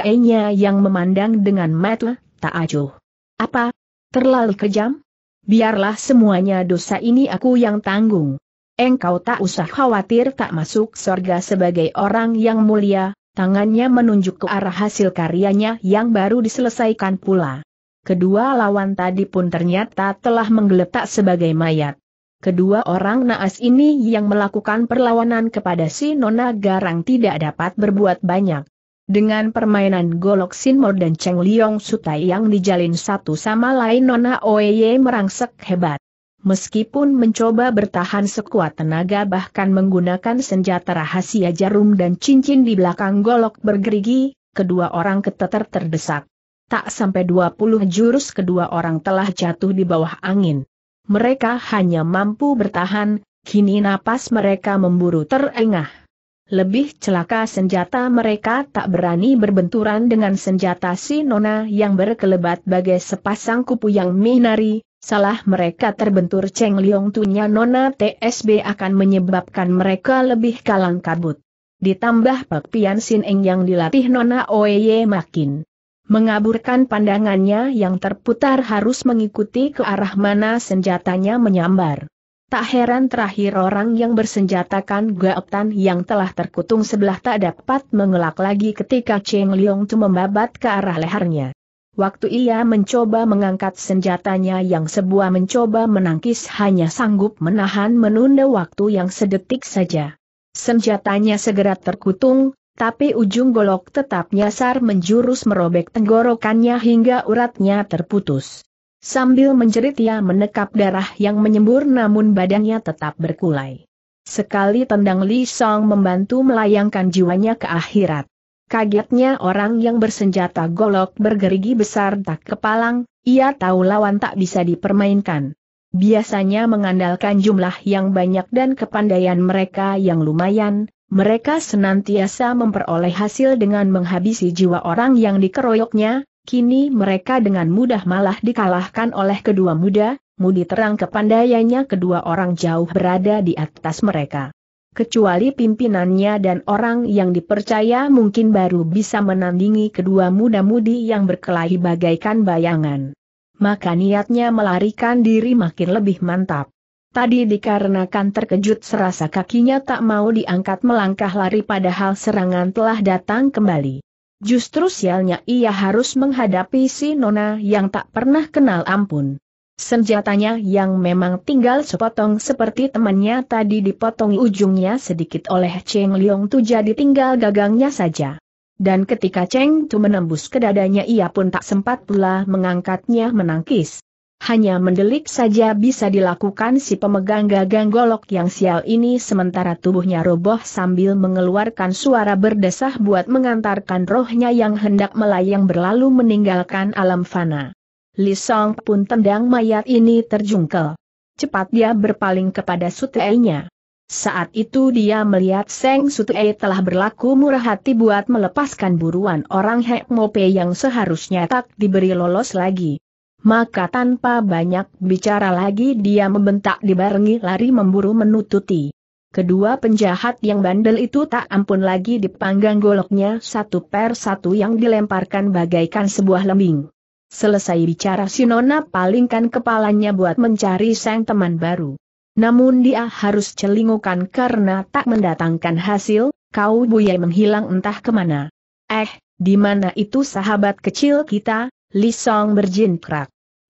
yang memandang dengan mata tak acuh. Apa? Terlalu kejam? Biarlah semuanya dosa ini aku yang tanggung. Engkau tak usah khawatir tak masuk sorga sebagai orang yang mulia, tangannya menunjuk ke arah hasil karyanya yang baru diselesaikan pula. Kedua lawan tadi pun ternyata telah menggeletak sebagai mayat. Kedua orang naas ini yang melakukan perlawanan kepada si Nona Garang tidak dapat berbuat banyak. Dengan permainan golok Sinmor dan Cheng Liong Sutai yang dijalin satu sama lain Nona Oeye merangsek hebat. Meskipun mencoba bertahan sekuat tenaga bahkan menggunakan senjata rahasia jarum dan cincin di belakang golok bergerigi, kedua orang keteter terdesak. Tak sampai 20 jurus kedua orang telah jatuh di bawah angin. Mereka hanya mampu bertahan, kini napas mereka memburu terengah. Lebih celaka senjata mereka tak berani berbenturan dengan senjata si Nona yang berkelebat bagai sepasang kupu yang minari, salah mereka terbentur Cheng Liong Tunya Nona TSB akan menyebabkan mereka lebih kalang kabut. Ditambah Pak Pian Sin Eng yang dilatih Nona Oye makin mengaburkan pandangannya yang terputar harus mengikuti ke arah mana senjatanya menyambar. Tak heran terakhir orang yang bersenjatakan gaotan yang telah terkutung sebelah tak dapat mengelak lagi ketika Cheng Liong Tu membabat ke arah lehernya. Waktu ia mencoba mengangkat senjatanya yang sebuah mencoba menangkis hanya sanggup menahan menunda waktu yang sedetik saja. Senjatanya segera terkutung, tapi ujung golok tetap nyasar menjurus merobek tenggorokannya hingga uratnya terputus. Sambil menjerit ia menekap darah yang menyembur namun badannya tetap berkulai. Sekali tendang Li Song membantu melayangkan jiwanya ke akhirat. Kagetnya orang yang bersenjata golok bergerigi besar tak kepalang, ia tahu lawan tak bisa dipermainkan. Biasanya mengandalkan jumlah yang banyak dan kepandaian mereka yang lumayan, mereka senantiasa memperoleh hasil dengan menghabisi jiwa orang yang dikeroyoknya, Kini mereka dengan mudah malah dikalahkan oleh kedua muda, mudi terang kepandaiannya kedua orang jauh berada di atas mereka. Kecuali pimpinannya dan orang yang dipercaya mungkin baru bisa menandingi kedua muda-mudi yang berkelahi bagaikan bayangan. Maka niatnya melarikan diri makin lebih mantap. Tadi dikarenakan terkejut serasa kakinya tak mau diangkat melangkah lari padahal serangan telah datang kembali. Justru sialnya ia harus menghadapi si Nona yang tak pernah kenal ampun. Senjatanya yang memang tinggal sepotong seperti temannya tadi dipotong ujungnya sedikit oleh Cheng Liong Tu jadi tinggal gagangnya saja. Dan ketika Cheng Tu menembus ke dadanya ia pun tak sempat pula mengangkatnya menangkis hanya mendelik saja bisa dilakukan si pemegang gagang golok yang sial ini sementara tubuhnya roboh sambil mengeluarkan suara berdesah buat mengantarkan rohnya yang hendak melayang berlalu meninggalkan alam fana. Li Song pun tendang mayat ini terjungkel. Cepat dia berpaling kepada sutei-nya. Saat itu dia melihat Seng Sutei telah berlaku murah hati buat melepaskan buruan orang Mope yang seharusnya tak diberi lolos lagi. Maka tanpa banyak bicara lagi dia membentak dibarengi lari memburu menututi. Kedua penjahat yang bandel itu tak ampun lagi dipanggang goloknya satu per satu yang dilemparkan bagaikan sebuah lembing. Selesai bicara Sinona palingkan kepalanya buat mencari sang teman baru. Namun dia harus celingukan karena tak mendatangkan hasil, kau buaya menghilang entah kemana. Eh, di mana itu sahabat kecil kita, Lisong Song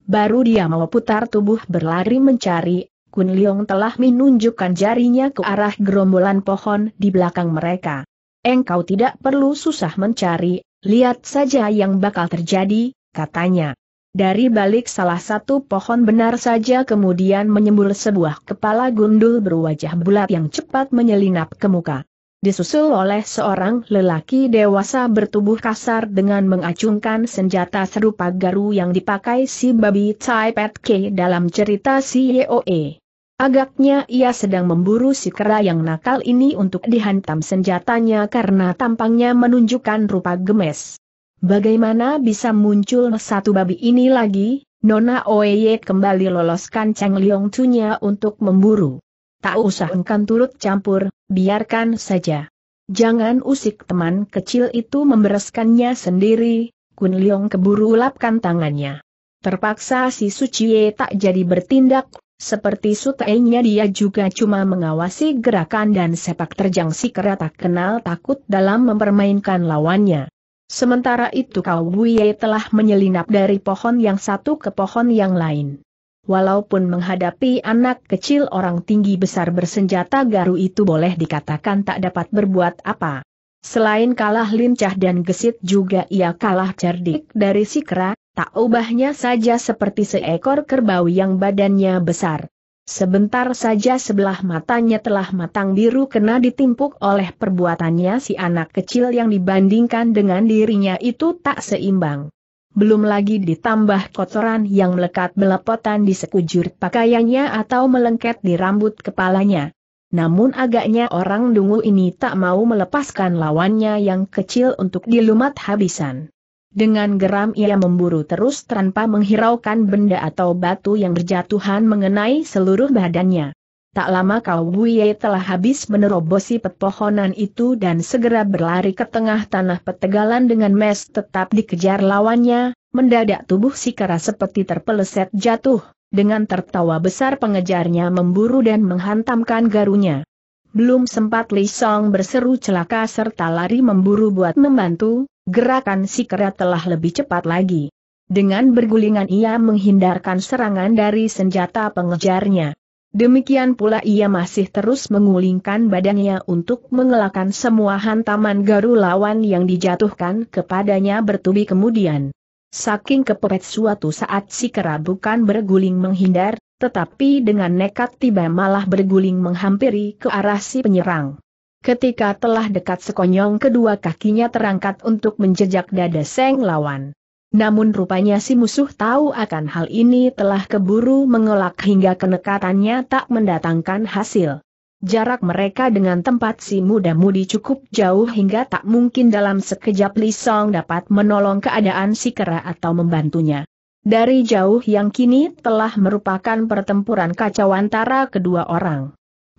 Baru dia mau putar tubuh berlari mencari, Kun Leong telah menunjukkan jarinya ke arah gerombolan pohon di belakang mereka. Engkau tidak perlu susah mencari, lihat saja yang bakal terjadi, katanya. Dari balik salah satu pohon benar saja kemudian menyembul sebuah kepala gundul berwajah bulat yang cepat menyelinap ke muka disusul oleh seorang lelaki dewasa bertubuh kasar dengan mengacungkan senjata serupa garu yang dipakai si babi Pet K dalam cerita si Yoe. Agaknya ia sedang memburu si kera yang nakal ini untuk dihantam senjatanya karena tampangnya menunjukkan rupa gemes. Bagaimana bisa muncul satu babi ini lagi? Nona Oeye kembali loloskan Cheng Liong Tunya untuk memburu tak usah engkan turut campur, biarkan saja. Jangan usik teman kecil itu membereskannya sendiri, Kun Leong keburu ulapkan tangannya. Terpaksa si Suciye tak jadi bertindak, seperti sutainya dia juga cuma mengawasi gerakan dan sepak terjang si kera tak kenal takut dalam mempermainkan lawannya. Sementara itu Kau Buye telah menyelinap dari pohon yang satu ke pohon yang lain walaupun menghadapi anak kecil orang tinggi besar bersenjata garu itu boleh dikatakan tak dapat berbuat apa. Selain kalah lincah dan gesit juga ia kalah cerdik dari Sikra, tak ubahnya saja seperti seekor kerbau yang badannya besar. Sebentar saja sebelah matanya telah matang biru kena ditimpuk oleh perbuatannya si anak kecil yang dibandingkan dengan dirinya itu tak seimbang belum lagi ditambah kotoran yang melekat belepotan di sekujur pakaiannya atau melengket di rambut kepalanya. Namun agaknya orang dungu ini tak mau melepaskan lawannya yang kecil untuk dilumat habisan. Dengan geram ia memburu terus tanpa menghiraukan benda atau batu yang berjatuhan mengenai seluruh badannya. Tak lama Kau Buye telah habis menerobosi pepohonan itu dan segera berlari ke tengah tanah petegalan dengan mes tetap dikejar lawannya, mendadak tubuh si kera seperti terpeleset jatuh, dengan tertawa besar pengejarnya memburu dan menghantamkan garunya. Belum sempat Li Song berseru celaka serta lari memburu buat membantu, gerakan si kera telah lebih cepat lagi. Dengan bergulingan ia menghindarkan serangan dari senjata pengejarnya. Demikian pula ia masih terus mengulingkan badannya untuk mengelakkan semua hantaman garu lawan yang dijatuhkan kepadanya bertubi kemudian. Saking kepepet suatu saat si kera bukan berguling menghindar, tetapi dengan nekat tiba malah berguling menghampiri ke arah si penyerang. Ketika telah dekat sekonyong kedua kakinya terangkat untuk menjejak dada seng lawan. Namun rupanya si musuh tahu akan hal ini telah keburu mengelak hingga kenekatannya tak mendatangkan hasil. Jarak mereka dengan tempat si muda-mudi cukup jauh hingga tak mungkin dalam sekejap Lisong dapat menolong keadaan si kera atau membantunya. Dari jauh yang kini telah merupakan pertempuran kacau antara kedua orang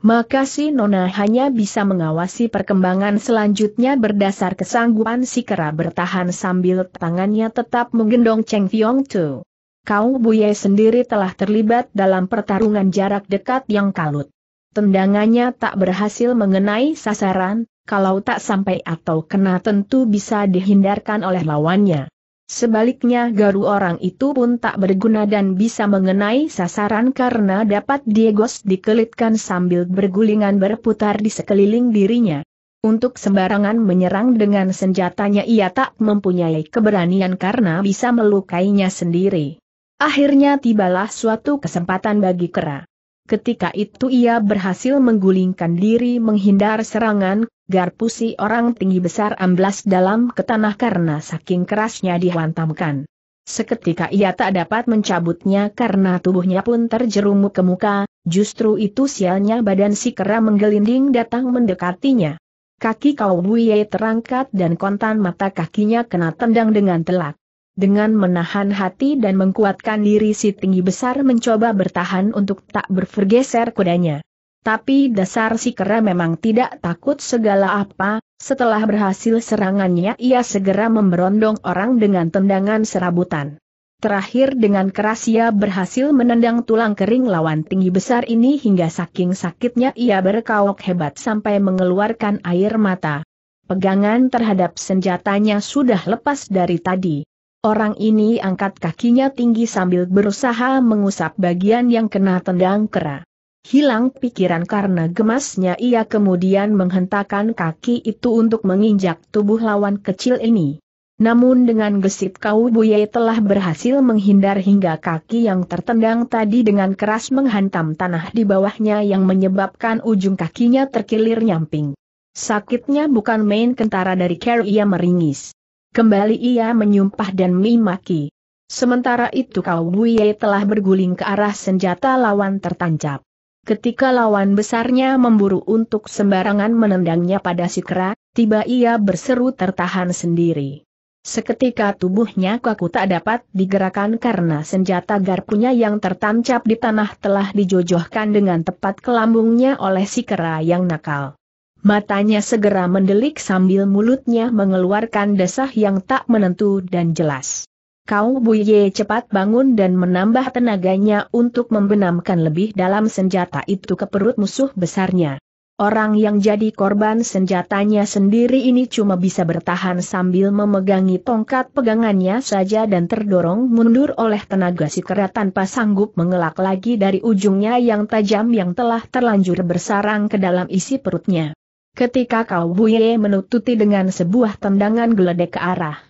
maka si Nona hanya bisa mengawasi perkembangan selanjutnya berdasar kesanggupan si Kera bertahan sambil tangannya tetap menggendong Cheng Fiong Tu. Kau Buye sendiri telah terlibat dalam pertarungan jarak dekat yang kalut. Tendangannya tak berhasil mengenai sasaran, kalau tak sampai atau kena tentu bisa dihindarkan oleh lawannya. Sebaliknya garu orang itu pun tak berguna dan bisa mengenai sasaran karena dapat Diegos dikelitkan sambil bergulingan berputar di sekeliling dirinya. Untuk sembarangan menyerang dengan senjatanya ia tak mempunyai keberanian karena bisa melukainya sendiri. Akhirnya tibalah suatu kesempatan bagi Kera. Ketika itu ia berhasil menggulingkan diri menghindar serangan garpu si orang tinggi besar amblas dalam ke tanah karena saking kerasnya dihantamkan. Seketika ia tak dapat mencabutnya karena tubuhnya pun terjerumuk ke muka, justru itu sialnya badan si kera menggelinding datang mendekatinya. Kaki kau buye terangkat dan kontan mata kakinya kena tendang dengan telak. Dengan menahan hati dan mengkuatkan diri si tinggi besar mencoba bertahan untuk tak bergeser kudanya tapi dasar si kera memang tidak takut segala apa, setelah berhasil serangannya ia segera memberondong orang dengan tendangan serabutan. Terakhir dengan keras ia berhasil menendang tulang kering lawan tinggi besar ini hingga saking sakitnya ia berkawok hebat sampai mengeluarkan air mata. Pegangan terhadap senjatanya sudah lepas dari tadi. Orang ini angkat kakinya tinggi sambil berusaha mengusap bagian yang kena tendang kera. Hilang pikiran karena gemasnya ia kemudian menghentakkan kaki itu untuk menginjak tubuh lawan kecil ini. Namun dengan gesit kau Buye telah berhasil menghindar hingga kaki yang tertendang tadi dengan keras menghantam tanah di bawahnya yang menyebabkan ujung kakinya terkilir nyamping. Sakitnya bukan main kentara dari Care ia meringis. Kembali ia menyumpah dan memaki. Sementara itu kau Buye telah berguling ke arah senjata lawan tertancap. Ketika lawan besarnya memburu untuk sembarangan menendangnya pada Sikra, tiba ia berseru tertahan sendiri. Seketika tubuhnya kaku tak dapat digerakkan karena senjata garpunya yang tertancap di tanah telah dijojohkan dengan tepat ke lambungnya oleh Sikra yang nakal. Matanya segera mendelik sambil mulutnya mengeluarkan desah yang tak menentu dan jelas. Kau Buye cepat bangun dan menambah tenaganya untuk membenamkan lebih dalam senjata itu ke perut musuh besarnya. Orang yang jadi korban senjatanya sendiri ini cuma bisa bertahan sambil memegangi tongkat pegangannya saja dan terdorong mundur oleh tenaga si kera tanpa sanggup mengelak lagi dari ujungnya yang tajam yang telah terlanjur bersarang ke dalam isi perutnya. Ketika kau Buye menututi dengan sebuah tendangan geledek ke arah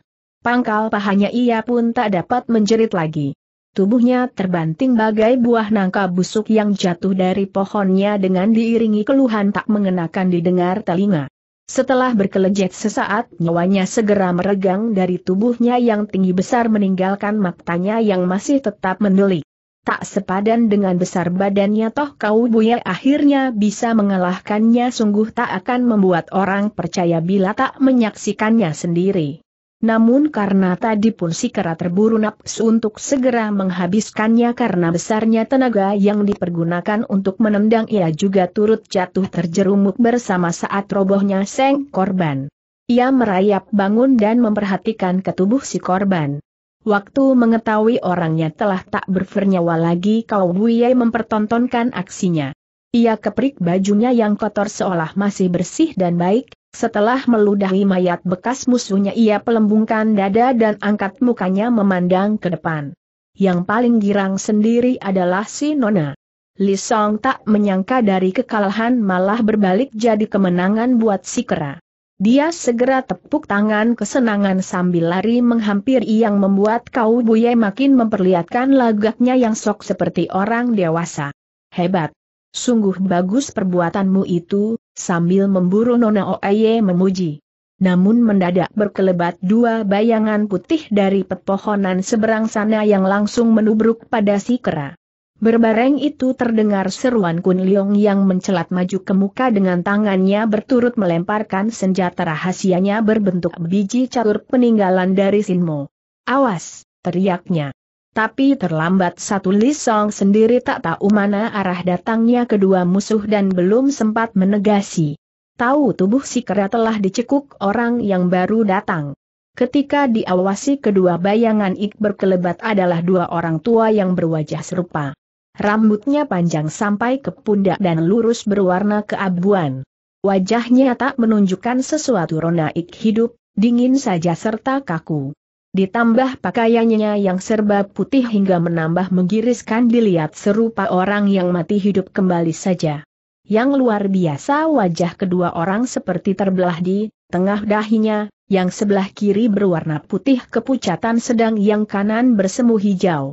pangkal pahanya ia pun tak dapat menjerit lagi. Tubuhnya terbanting bagai buah nangka busuk yang jatuh dari pohonnya dengan diiringi keluhan tak mengenakan didengar telinga. Setelah berkelejet sesaat nyawanya segera meregang dari tubuhnya yang tinggi besar meninggalkan matanya yang masih tetap mendelik. Tak sepadan dengan besar badannya toh kau buya akhirnya bisa mengalahkannya sungguh tak akan membuat orang percaya bila tak menyaksikannya sendiri. Namun karena tadi pun si kera terburu nafsu untuk segera menghabiskannya karena besarnya tenaga yang dipergunakan untuk menendang ia juga turut jatuh terjerumuk bersama saat robohnya seng korban. Ia merayap bangun dan memperhatikan ketubuh si korban. Waktu mengetahui orangnya telah tak bernyawa lagi kau Buye mempertontonkan aksinya. Ia keprik bajunya yang kotor seolah masih bersih dan baik, setelah meludahi mayat bekas musuhnya ia pelembungkan dada dan angkat mukanya memandang ke depan. Yang paling girang sendiri adalah si Nona. Li Song tak menyangka dari kekalahan malah berbalik jadi kemenangan buat si Kera. Dia segera tepuk tangan kesenangan sambil lari menghampiri yang membuat kau buye makin memperlihatkan lagaknya yang sok seperti orang dewasa. Hebat! Sungguh bagus perbuatanmu itu, sambil memburu Nona Oeye memuji. Namun mendadak berkelebat dua bayangan putih dari pepohonan seberang sana yang langsung menubruk pada si kera. Berbareng itu terdengar seruan Kun Leong yang mencelat maju ke muka dengan tangannya berturut melemparkan senjata rahasianya berbentuk biji catur peninggalan dari Sinmo. Awas, teriaknya. Tapi terlambat satu Lisong sendiri tak tahu mana arah datangnya kedua musuh dan belum sempat menegasi. Tahu tubuh si kera telah dicekuk orang yang baru datang. Ketika diawasi kedua bayangan ik berkelebat adalah dua orang tua yang berwajah serupa. Rambutnya panjang sampai ke pundak dan lurus berwarna keabuan. Wajahnya tak menunjukkan sesuatu rona ik hidup, dingin saja serta kaku. Ditambah pakaiannya yang serba putih hingga menambah menggiriskan dilihat serupa orang yang mati hidup kembali saja. Yang luar biasa wajah kedua orang seperti terbelah di tengah dahinya, yang sebelah kiri berwarna putih kepucatan sedang yang kanan bersemu hijau.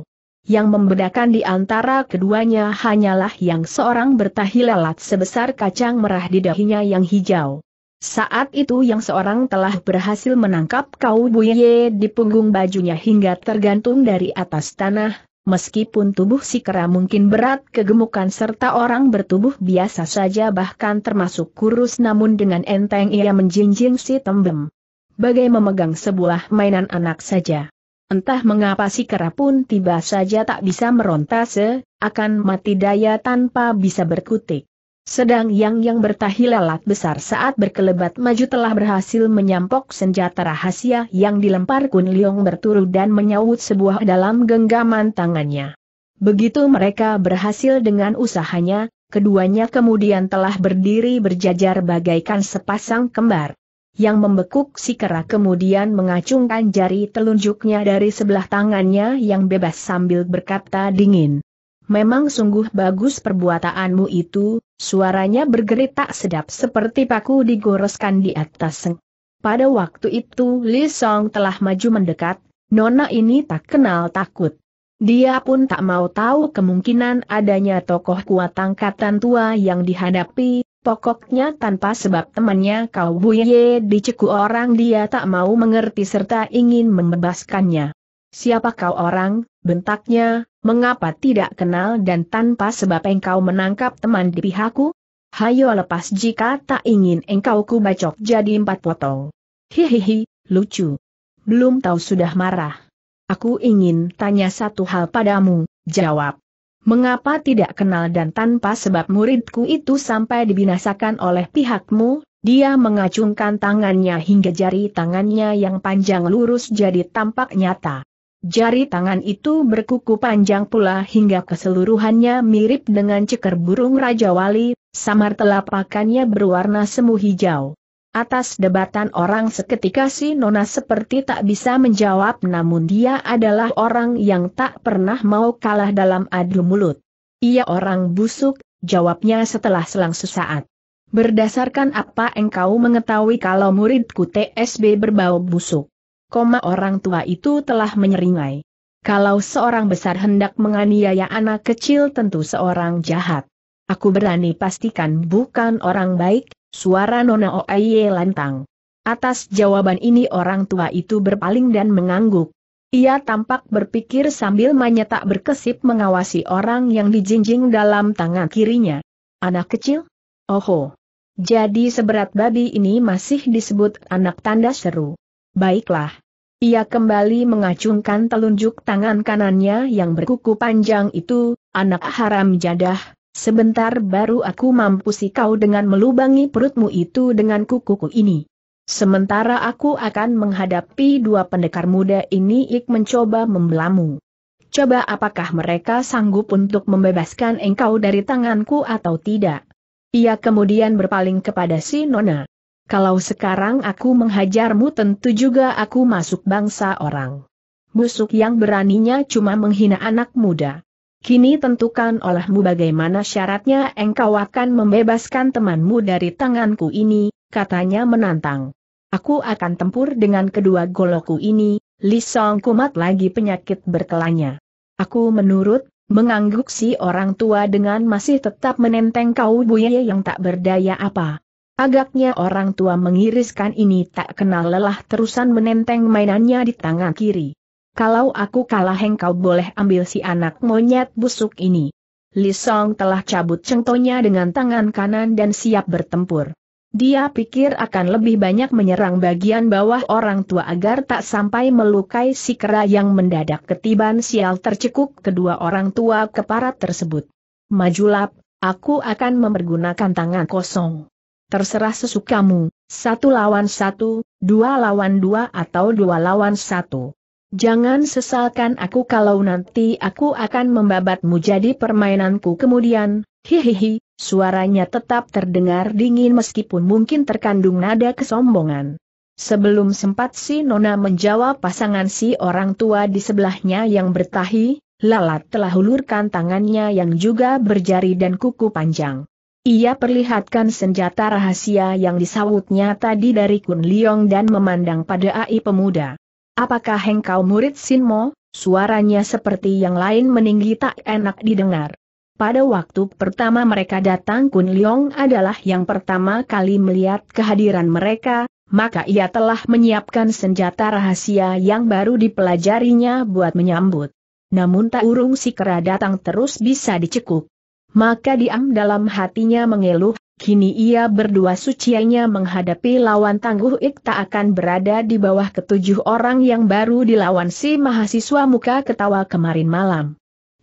Yang membedakan di antara keduanya hanyalah yang seorang bertahi lalat sebesar kacang merah di dahinya yang hijau. Saat itu yang seorang telah berhasil menangkap Kau Buye di punggung bajunya hingga tergantung dari atas tanah, meskipun tubuh si kera mungkin berat kegemukan serta orang bertubuh biasa saja bahkan termasuk kurus namun dengan enteng ia menjinjing si tembem. Bagai memegang sebuah mainan anak saja. Entah mengapa si kera pun tiba saja tak bisa merontase, akan mati daya tanpa bisa berkutik. Sedang yang yang bertahi lalat besar saat berkelebat maju telah berhasil menyampok senjata rahasia yang dilempar Kun Liong berturut dan menyaut sebuah dalam genggaman tangannya. Begitu mereka berhasil dengan usahanya, keduanya kemudian telah berdiri berjajar bagaikan sepasang kembar. Yang membekuk si kera kemudian mengacungkan jari telunjuknya dari sebelah tangannya yang bebas sambil berkata dingin memang sungguh bagus perbuatanmu itu, suaranya bergerit sedap seperti paku digoreskan di atas seng. Pada waktu itu Li Song telah maju mendekat, Nona ini tak kenal takut. Dia pun tak mau tahu kemungkinan adanya tokoh kuat angkatan tua yang dihadapi, pokoknya tanpa sebab temannya kau buye diceku orang dia tak mau mengerti serta ingin membebaskannya. Siapa kau orang, bentaknya, Mengapa tidak kenal dan tanpa sebab engkau menangkap teman di pihakku? Hayo lepas jika tak ingin engkau ku bacok jadi empat potong. Hihihi, lucu. Belum tahu sudah marah. Aku ingin tanya satu hal padamu, jawab. Mengapa tidak kenal dan tanpa sebab muridku itu sampai dibinasakan oleh pihakmu? Dia mengacungkan tangannya hingga jari tangannya yang panjang lurus jadi tampak nyata. Jari tangan itu berkuku panjang pula hingga keseluruhannya mirip dengan ceker burung Raja Wali, samar telapakannya berwarna semu hijau. Atas debatan orang seketika si Nona seperti tak bisa menjawab namun dia adalah orang yang tak pernah mau kalah dalam adu mulut. Ia orang busuk, jawabnya setelah selang sesaat. Berdasarkan apa engkau mengetahui kalau muridku TSB berbau busuk? koma orang tua itu telah menyeringai. Kalau seorang besar hendak menganiaya anak kecil tentu seorang jahat. Aku berani pastikan bukan orang baik, suara Nona Oaye lantang. Atas jawaban ini orang tua itu berpaling dan mengangguk. Ia tampak berpikir sambil menyetak berkesip mengawasi orang yang dijinjing dalam tangan kirinya. Anak kecil? Oho. Jadi seberat babi ini masih disebut anak tanda seru. Baiklah. Ia kembali mengacungkan telunjuk tangan kanannya yang berkuku panjang itu, anak haram jadah, sebentar baru aku mampu mampusi kau dengan melubangi perutmu itu dengan kukuku ini. Sementara aku akan menghadapi dua pendekar muda ini ik mencoba membelamu. Coba apakah mereka sanggup untuk membebaskan engkau dari tanganku atau tidak. Ia kemudian berpaling kepada si Nona. Kalau sekarang aku menghajarmu tentu juga aku masuk bangsa orang. Busuk yang beraninya cuma menghina anak muda. Kini tentukan olehmu bagaimana syaratnya engkau akan membebaskan temanmu dari tanganku ini, katanya menantang. Aku akan tempur dengan kedua goloku ini, Lisong kumat lagi penyakit berkelanya. Aku menurut, mengangguk si orang tua dengan masih tetap menenteng kau buaya yang tak berdaya apa. Agaknya orang tua mengiriskan ini tak kenal lelah terusan menenteng mainannya di tangan kiri. Kalau aku kalah engkau boleh ambil si anak monyet busuk ini. Li Song telah cabut cengtonya dengan tangan kanan dan siap bertempur. Dia pikir akan lebih banyak menyerang bagian bawah orang tua agar tak sampai melukai si kera yang mendadak ketiban sial tercekuk kedua orang tua keparat tersebut. Majulap, aku akan memergunakan tangan kosong terserah sesukamu, satu lawan satu, dua lawan dua atau dua lawan satu. Jangan sesalkan aku kalau nanti aku akan membabatmu jadi permainanku kemudian, hihihi, suaranya tetap terdengar dingin meskipun mungkin terkandung nada kesombongan. Sebelum sempat si Nona menjawab pasangan si orang tua di sebelahnya yang bertahi, Lalat telah hulurkan tangannya yang juga berjari dan kuku panjang. Ia perlihatkan senjata rahasia yang disawutnya tadi dari Kun Liong dan memandang pada AI pemuda. Apakah engkau murid Sin Mo? Suaranya seperti yang lain meninggi tak enak didengar. Pada waktu pertama mereka datang Kun Liong adalah yang pertama kali melihat kehadiran mereka, maka ia telah menyiapkan senjata rahasia yang baru dipelajarinya buat menyambut. Namun tak urung si kera datang terus bisa dicekuk maka diam dalam hatinya mengeluh, kini ia berdua suciannya menghadapi lawan tangguh Ik tak akan berada di bawah ketujuh orang yang baru dilawan si mahasiswa muka ketawa kemarin malam.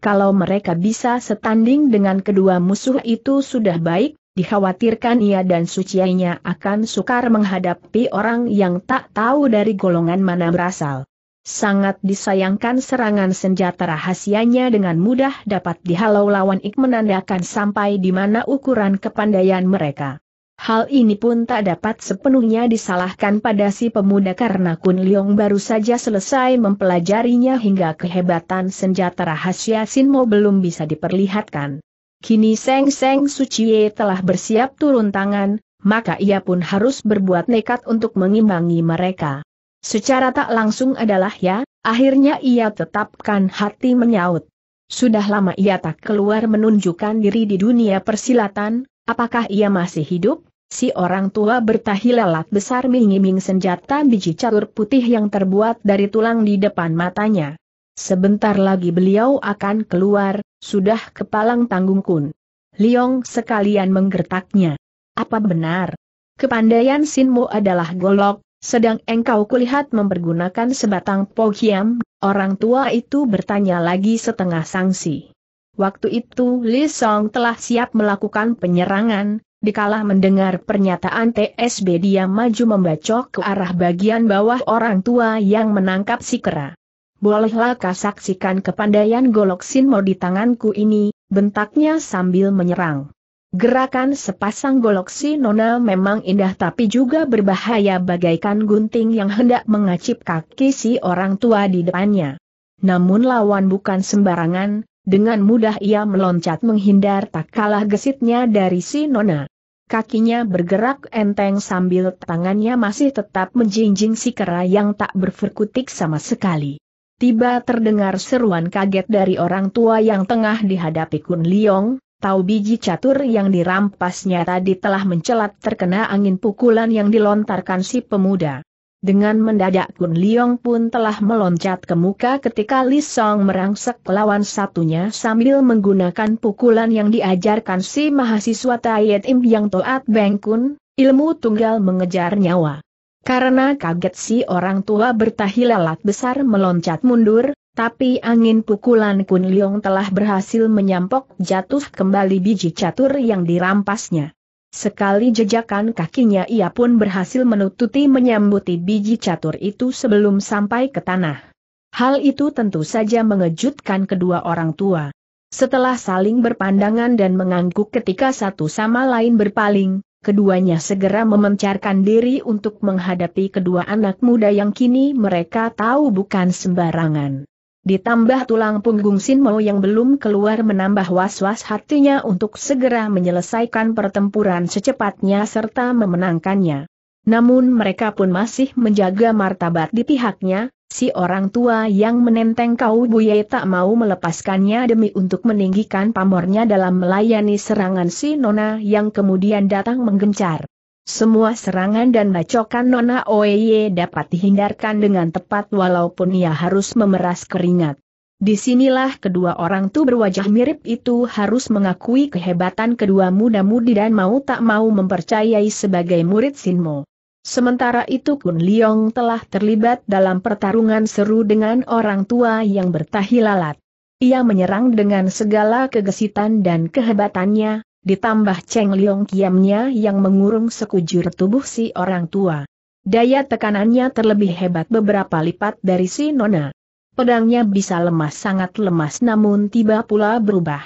Kalau mereka bisa setanding dengan kedua musuh itu sudah baik, dikhawatirkan ia dan sucinya akan sukar menghadapi orang yang tak tahu dari golongan mana berasal. Sangat disayangkan serangan senjata rahasianya dengan mudah dapat dihalau lawan Ik menandakan sampai di mana ukuran kepandaian mereka. Hal ini pun tak dapat sepenuhnya disalahkan pada si pemuda karena Kun Leong baru saja selesai mempelajarinya hingga kehebatan senjata rahasia sin mo belum bisa diperlihatkan. Kini Seng Seng Suciye telah bersiap turun tangan, maka ia pun harus berbuat nekat untuk mengimbangi mereka. Secara tak langsung adalah ya, akhirnya ia tetapkan hati menyaut. Sudah lama ia tak keluar menunjukkan diri di dunia persilatan, apakah ia masih hidup? Si orang tua bertahi lalat besar mengiming senjata biji catur putih yang terbuat dari tulang di depan matanya. Sebentar lagi beliau akan keluar, sudah kepalang tanggung kun. Liong sekalian menggertaknya. Apa benar? Kepandaian sinmu adalah golok, sedang engkau kulihat mempergunakan sebatang pohiam, orang tua itu bertanya lagi setengah sanksi. Waktu itu Li Song telah siap melakukan penyerangan, dikalah mendengar pernyataan TSB dia maju membacok ke arah bagian bawah orang tua yang menangkap si kera. Bolehlah kau saksikan kepandaian golok Sinmo di tanganku ini, bentaknya sambil menyerang. Gerakan sepasang golok si Nona memang indah tapi juga berbahaya bagaikan gunting yang hendak mengacip kaki si orang tua di depannya. Namun lawan bukan sembarangan, dengan mudah ia meloncat menghindar tak kalah gesitnya dari si Nona. Kakinya bergerak enteng sambil tangannya masih tetap menjinjing si kera yang tak berfurkutik sama sekali. Tiba terdengar seruan kaget dari orang tua yang tengah dihadapi Kun Liong, tahu biji catur yang dirampasnya tadi telah mencelat terkena angin pukulan yang dilontarkan si pemuda. Dengan mendadak Kun Liong pun telah meloncat ke muka ketika Li Song merangsek lawan satunya sambil menggunakan pukulan yang diajarkan si mahasiswa Tayet Im yang Toat bengkun ilmu tunggal mengejar nyawa. Karena kaget si orang tua bertahi lalat besar meloncat mundur, tapi angin pukulan Kun Liong telah berhasil menyampok jatuh kembali biji catur yang dirampasnya. Sekali jejakan kakinya ia pun berhasil menututi menyambuti biji catur itu sebelum sampai ke tanah. Hal itu tentu saja mengejutkan kedua orang tua. Setelah saling berpandangan dan mengangguk ketika satu sama lain berpaling, keduanya segera memencarkan diri untuk menghadapi kedua anak muda yang kini mereka tahu bukan sembarangan. Ditambah tulang punggung Sinmo yang belum keluar menambah was-was hatinya untuk segera menyelesaikan pertempuran secepatnya serta memenangkannya. Namun mereka pun masih menjaga martabat di pihaknya, si orang tua yang menenteng kau Buye tak mau melepaskannya demi untuk meninggikan pamornya dalam melayani serangan si Nona yang kemudian datang menggencar. Semua serangan dan bacokan Nona Oeye dapat dihindarkan dengan tepat walaupun ia harus memeras keringat. Disinilah kedua orang tu berwajah mirip itu harus mengakui kehebatan kedua muda-mudi dan mau tak mau mempercayai sebagai murid Sinmo. Sementara itu Kun Leong telah terlibat dalam pertarungan seru dengan orang tua yang bertahi lalat. Ia menyerang dengan segala kegesitan dan kehebatannya, Ditambah Cheng Liong kiamnya yang mengurung sekujur tubuh si orang tua. Daya tekanannya terlebih hebat beberapa lipat dari si Nona. Pedangnya bisa lemas sangat lemas namun tiba pula berubah.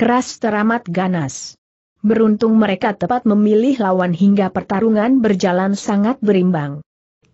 Keras teramat ganas. Beruntung mereka tepat memilih lawan hingga pertarungan berjalan sangat berimbang.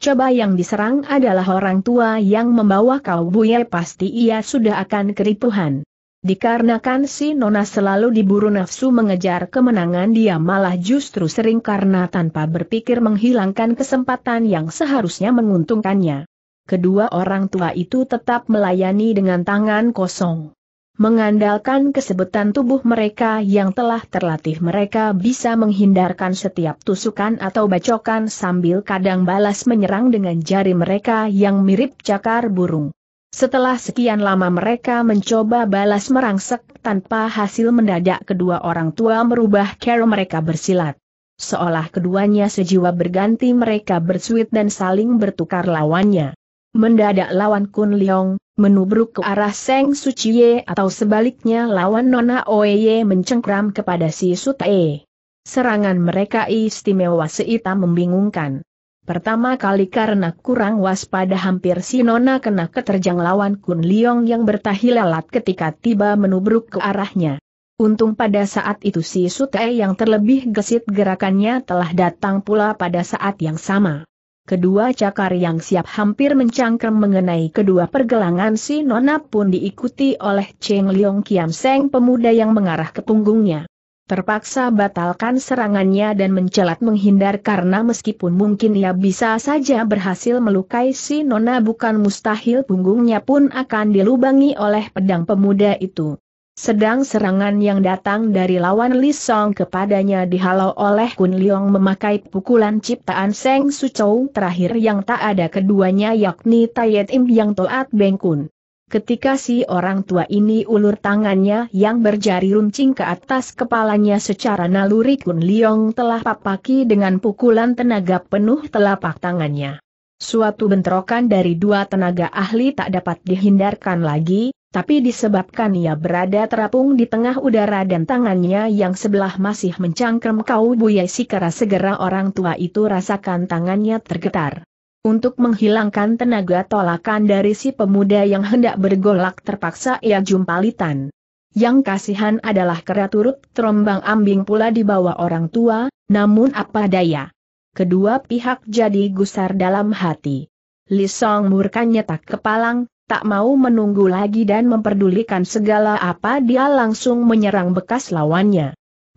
Coba yang diserang adalah orang tua yang membawa kau buye pasti ia sudah akan keripuhan. Dikarenakan si Nona selalu diburu nafsu mengejar kemenangan dia malah justru sering karena tanpa berpikir menghilangkan kesempatan yang seharusnya menguntungkannya. Kedua orang tua itu tetap melayani dengan tangan kosong. Mengandalkan kesebutan tubuh mereka yang telah terlatih mereka bisa menghindarkan setiap tusukan atau bacokan sambil kadang balas menyerang dengan jari mereka yang mirip cakar burung. Setelah sekian lama mereka mencoba balas merangsek, tanpa hasil mendadak kedua orang tua merubah cara mereka bersilat. Seolah keduanya sejiwa berganti mereka bersuit dan saling bertukar lawannya. Mendadak lawan Kun Leong, menubruk ke arah Seng Suciye atau sebaliknya lawan Nona Oeye mencengkram kepada si Sutae. Serangan mereka istimewa seita membingungkan. Pertama kali karena kurang waspada hampir si Nona kena keterjang lawan Kun Liong yang bertahi lalat ketika tiba menubruk ke arahnya. Untung pada saat itu si Sutae yang terlebih gesit gerakannya telah datang pula pada saat yang sama. Kedua cakar yang siap hampir mencangkem mengenai kedua pergelangan si Nona pun diikuti oleh Cheng Liong Kiam Seng pemuda yang mengarah ke punggungnya terpaksa batalkan serangannya dan mencelat menghindar karena meskipun mungkin ia bisa saja berhasil melukai si Nona bukan mustahil punggungnya pun akan dilubangi oleh pedang pemuda itu. Sedang serangan yang datang dari lawan Li Song kepadanya dihalau oleh Kun Leong memakai pukulan ciptaan Seng Su Chou terakhir yang tak ada keduanya yakni Tayet Im Yang Toat Beng Kun. Ketika si orang tua ini ulur tangannya yang berjari runcing ke atas kepalanya secara naluri Kun Liong telah papaki dengan pukulan tenaga penuh telapak tangannya. Suatu bentrokan dari dua tenaga ahli tak dapat dihindarkan lagi, tapi disebabkan ia berada terapung di tengah udara dan tangannya yang sebelah masih mencangkrem kau buyai sikara segera orang tua itu rasakan tangannya tergetar. Untuk menghilangkan tenaga tolakan dari si pemuda yang hendak bergolak terpaksa ia jumpalitan. Yang kasihan adalah kera turut terombang ambing pula di bawah orang tua, namun apa daya. Kedua pihak jadi gusar dalam hati. Lisong murkanya tak kepalang, tak mau menunggu lagi dan memperdulikan segala apa dia langsung menyerang bekas lawannya.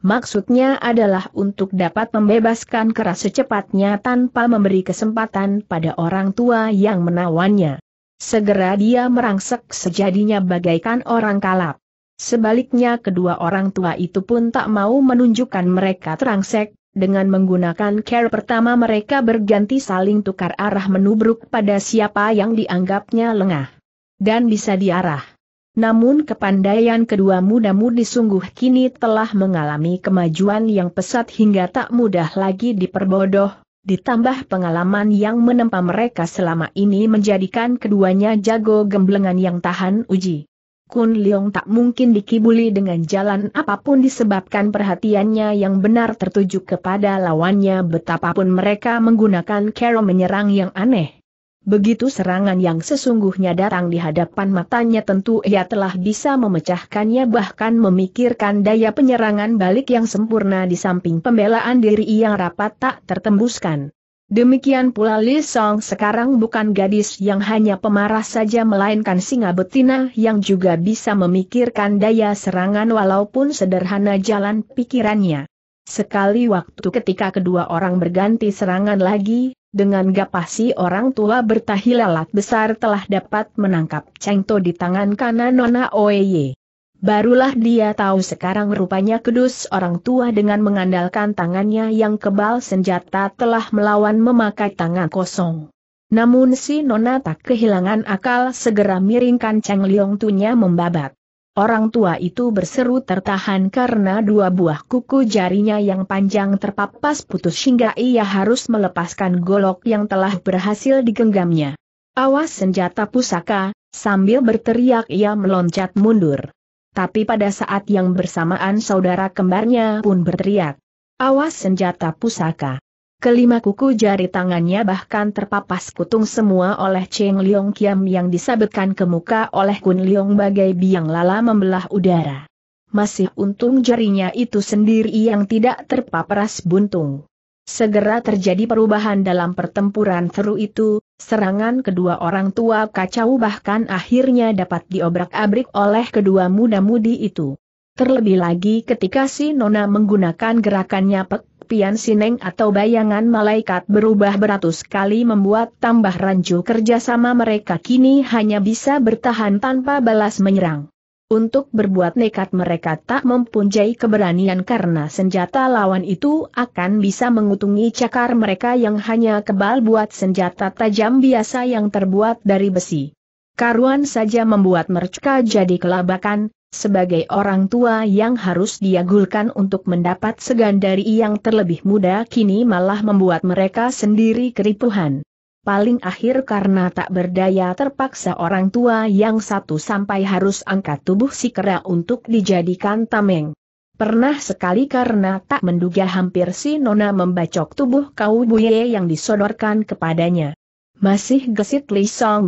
Maksudnya adalah untuk dapat membebaskan keras secepatnya tanpa memberi kesempatan pada orang tua yang menawannya. Segera dia merangsek sejadinya bagaikan orang kalap. Sebaliknya kedua orang tua itu pun tak mau menunjukkan mereka terangsek, dengan menggunakan care pertama mereka berganti saling tukar arah menubruk pada siapa yang dianggapnya lengah. Dan bisa diarah. Namun kepandaian kedua muda mudi sungguh kini telah mengalami kemajuan yang pesat hingga tak mudah lagi diperbodoh, ditambah pengalaman yang menempa mereka selama ini menjadikan keduanya jago gemblengan yang tahan uji. Kun Leong tak mungkin dikibuli dengan jalan apapun disebabkan perhatiannya yang benar tertuju kepada lawannya betapapun mereka menggunakan cara menyerang yang aneh. Begitu serangan yang sesungguhnya datang di hadapan matanya tentu ia telah bisa memecahkannya bahkan memikirkan daya penyerangan balik yang sempurna di samping pembelaan diri yang rapat tak tertembuskan. Demikian pula Li Song sekarang bukan gadis yang hanya pemarah saja melainkan singa betina yang juga bisa memikirkan daya serangan walaupun sederhana jalan pikirannya. Sekali waktu ketika kedua orang berganti serangan lagi, dengan gapah si orang tua bertahi lalat besar telah dapat menangkap Cheng To di tangan kanan Nona Oeye. Barulah dia tahu sekarang rupanya kedus orang tua dengan mengandalkan tangannya yang kebal senjata telah melawan memakai tangan kosong. Namun si Nona tak kehilangan akal segera miringkan Cheng Liong Tunya membabat. Orang tua itu berseru tertahan karena dua buah kuku jarinya yang panjang terpapas putus hingga ia harus melepaskan golok yang telah berhasil digenggamnya. Awas senjata pusaka, sambil berteriak ia meloncat mundur. Tapi pada saat yang bersamaan saudara kembarnya pun berteriak. Awas senjata pusaka. Kelima kuku jari tangannya bahkan terpapas kutung semua oleh Cheng Liong Kiam yang disabetkan ke muka oleh Kun Liong bagai biang lala membelah udara. Masih untung jarinya itu sendiri yang tidak terpapar buntung. Segera terjadi perubahan dalam pertempuran seru itu, serangan kedua orang tua kacau bahkan akhirnya dapat diobrak-abrik oleh kedua muda-mudi itu. Terlebih lagi ketika si Nona menggunakan gerakannya pek Pian Sineng atau bayangan malaikat berubah beratus kali membuat tambah rancu kerjasama mereka kini hanya bisa bertahan tanpa balas menyerang. Untuk berbuat nekat mereka tak mempunyai keberanian karena senjata lawan itu akan bisa mengutungi cakar mereka yang hanya kebal buat senjata tajam biasa yang terbuat dari besi. Karuan saja membuat mereka jadi kelabakan, sebagai orang tua yang harus diagulkan untuk mendapat dari yang terlebih muda kini malah membuat mereka sendiri keripuhan. Paling akhir karena tak berdaya terpaksa orang tua yang satu sampai harus angkat tubuh si kera untuk dijadikan tameng. Pernah sekali karena tak menduga hampir si Nona membacok tubuh kau buye yang disodorkan kepadanya. Masih gesit Li Song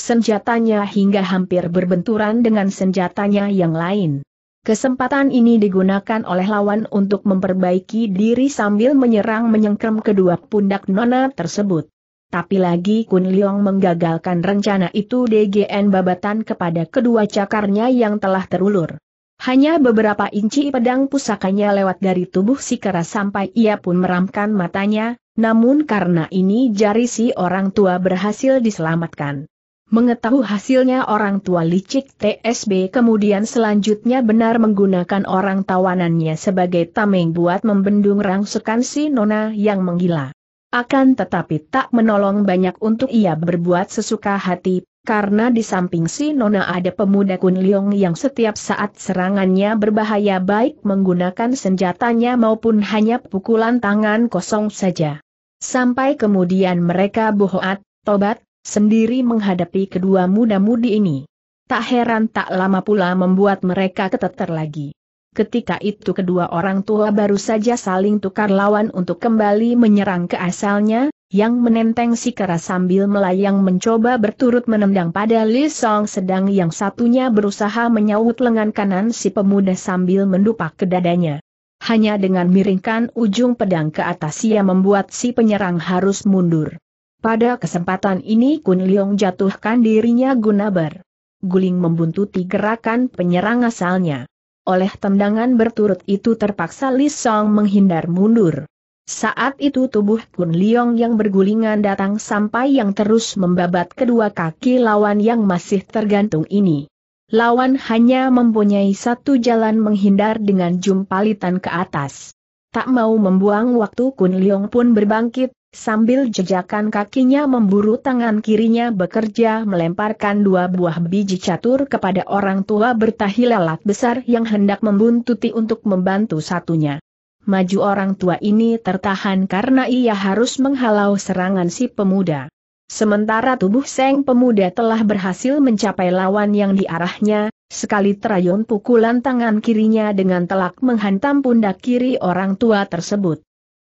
senjatanya hingga hampir berbenturan dengan senjatanya yang lain. Kesempatan ini digunakan oleh lawan untuk memperbaiki diri sambil menyerang menyengkram kedua pundak Nona tersebut. Tapi lagi Kun Leong menggagalkan rencana itu DGN babatan kepada kedua cakarnya yang telah terulur. Hanya beberapa inci pedang pusakanya lewat dari tubuh si kera sampai ia pun meramkan matanya, namun karena ini jari si orang tua berhasil diselamatkan. Mengetahui hasilnya orang tua licik TSB kemudian selanjutnya benar menggunakan orang tawanannya sebagai tameng buat membendung rangsukan si Nona yang menggila. Akan tetapi tak menolong banyak untuk ia berbuat sesuka hati, karena di samping si Nona ada pemuda Kun Kunliong yang setiap saat serangannya berbahaya baik menggunakan senjatanya maupun hanya pukulan tangan kosong saja. Sampai kemudian mereka bohoat, tobat, sendiri menghadapi kedua muda-mudi ini. Tak heran tak lama pula membuat mereka keteter lagi. Ketika itu kedua orang tua baru saja saling tukar lawan untuk kembali menyerang ke asalnya, yang menenteng si kera sambil melayang mencoba berturut menendang pada Li Song sedang yang satunya berusaha menyaut lengan kanan si pemuda sambil mendupak ke dadanya. Hanya dengan miringkan ujung pedang ke atas ia membuat si penyerang harus mundur. Pada kesempatan ini Kun Leong jatuhkan dirinya guna ber. membuntuti gerakan penyerang asalnya. Oleh tendangan berturut itu terpaksa Li Song menghindar mundur. Saat itu tubuh Kun Leong yang bergulingan datang sampai yang terus membabat kedua kaki lawan yang masih tergantung ini. Lawan hanya mempunyai satu jalan menghindar dengan jumpalitan ke atas. Tak mau membuang waktu Kun Leong pun berbangkit, Sambil jejakan kakinya memburu tangan kirinya bekerja melemparkan dua buah biji catur kepada orang tua bertahi lalat besar yang hendak membuntuti untuk membantu satunya. Maju orang tua ini tertahan karena ia harus menghalau serangan si pemuda. Sementara tubuh seng pemuda telah berhasil mencapai lawan yang diarahnya, sekali terayun pukulan tangan kirinya dengan telak menghantam pundak kiri orang tua tersebut.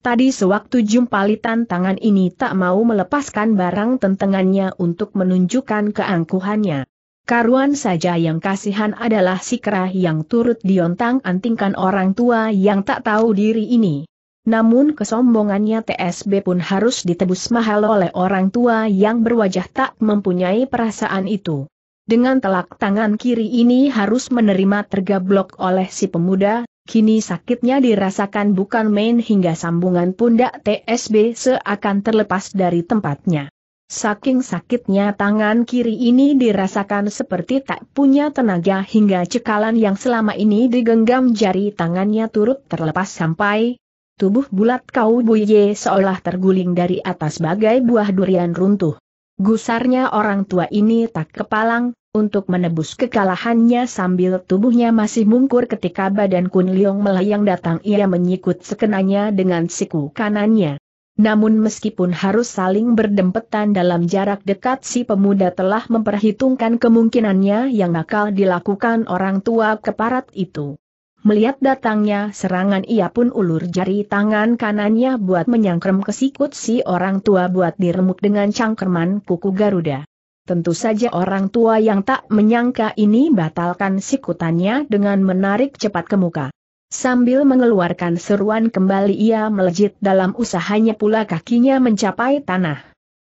Tadi sewaktu jumpalitan tangan ini tak mau melepaskan barang tentengannya untuk menunjukkan keangkuhannya. Karuan saja yang kasihan adalah si kerah yang turut diontang-antingkan orang tua yang tak tahu diri ini. Namun kesombongannya TSB pun harus ditebus mahal oleh orang tua yang berwajah tak mempunyai perasaan itu. Dengan telak tangan kiri ini harus menerima tergablok oleh si pemuda, Kini sakitnya dirasakan bukan main hingga sambungan pundak TSB seakan terlepas dari tempatnya. Saking sakitnya tangan kiri ini dirasakan seperti tak punya tenaga hingga cekalan yang selama ini digenggam jari tangannya turut terlepas sampai tubuh bulat kau buye seolah terguling dari atas bagai buah durian runtuh. Gusarnya orang tua ini tak kepalang, untuk menebus kekalahannya sambil tubuhnya masih mungkur ketika badan Kun Liong melayang datang ia menyikut sekenanya dengan siku kanannya. Namun meskipun harus saling berdempetan dalam jarak dekat si pemuda telah memperhitungkan kemungkinannya yang bakal dilakukan orang tua keparat itu. Melihat datangnya serangan ia pun ulur jari tangan kanannya buat menyangkrem kesikut si orang tua buat diremuk dengan cangkerman kuku Garuda. Tentu saja orang tua yang tak menyangka ini batalkan sikutannya dengan menarik cepat ke muka. Sambil mengeluarkan seruan kembali ia melejit dalam usahanya pula kakinya mencapai tanah.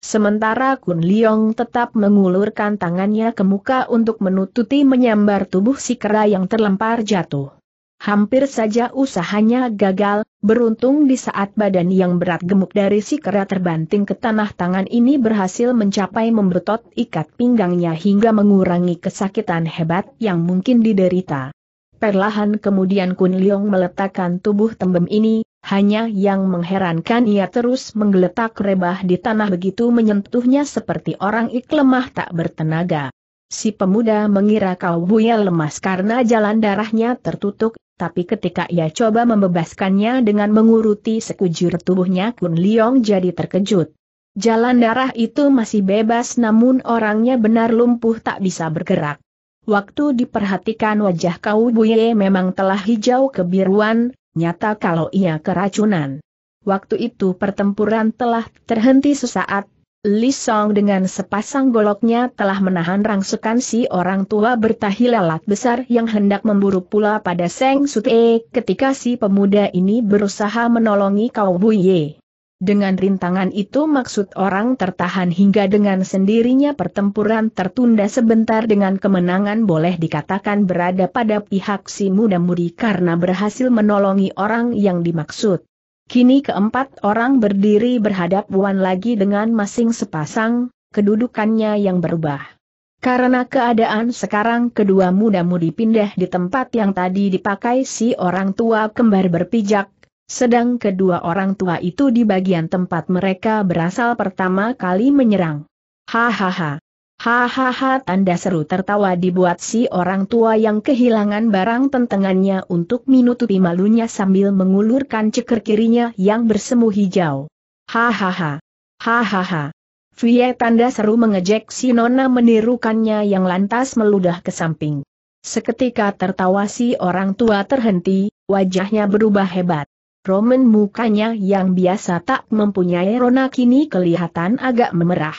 Sementara Kun Leong tetap mengulurkan tangannya ke muka untuk menututi menyambar tubuh si kera yang terlempar jatuh. Hampir saja usahanya gagal, beruntung di saat badan yang berat gemuk dari si kera terbanting ke tanah tangan ini berhasil mencapai membetot ikat pinggangnya hingga mengurangi kesakitan hebat yang mungkin diderita. Perlahan kemudian Kun Leong meletakkan tubuh tembem ini, hanya yang mengherankan ia terus menggeletak rebah di tanah begitu menyentuhnya seperti orang iklemah tak bertenaga. Si pemuda mengira kau buya lemas karena jalan darahnya tertutup, tapi ketika ia coba membebaskannya dengan menguruti sekujur tubuhnya Kun Leong jadi terkejut. Jalan darah itu masih bebas namun orangnya benar lumpuh tak bisa bergerak. Waktu diperhatikan wajah Kau Buye memang telah hijau kebiruan, nyata kalau ia keracunan. Waktu itu pertempuran telah terhenti sesaat, Li Song dengan sepasang goloknya telah menahan rangsukan si orang tua bertahi lalat besar yang hendak memburu pula pada Seng Sute ketika si pemuda ini berusaha menolongi Kau Ye. Dengan rintangan itu maksud orang tertahan hingga dengan sendirinya pertempuran tertunda sebentar dengan kemenangan boleh dikatakan berada pada pihak si muda mudi karena berhasil menolongi orang yang dimaksud. Kini keempat orang berdiri berhadap Wan lagi dengan masing sepasang, kedudukannya yang berubah. Karena keadaan sekarang kedua muda-mudi pindah di tempat yang tadi dipakai si orang tua kembar berpijak, sedang kedua orang tua itu di bagian tempat mereka berasal pertama kali menyerang. Hahaha. Hahaha tanda seru tertawa dibuat si orang tua yang kehilangan barang tentengannya untuk menutupi malunya sambil mengulurkan ceker kirinya yang bersemu hijau. Hahaha. Hahaha. Fie tanda seru mengejek si nona menirukannya yang lantas meludah ke samping. Seketika tertawa si orang tua terhenti, wajahnya berubah hebat. Roman mukanya yang biasa tak mempunyai rona kini kelihatan agak memerah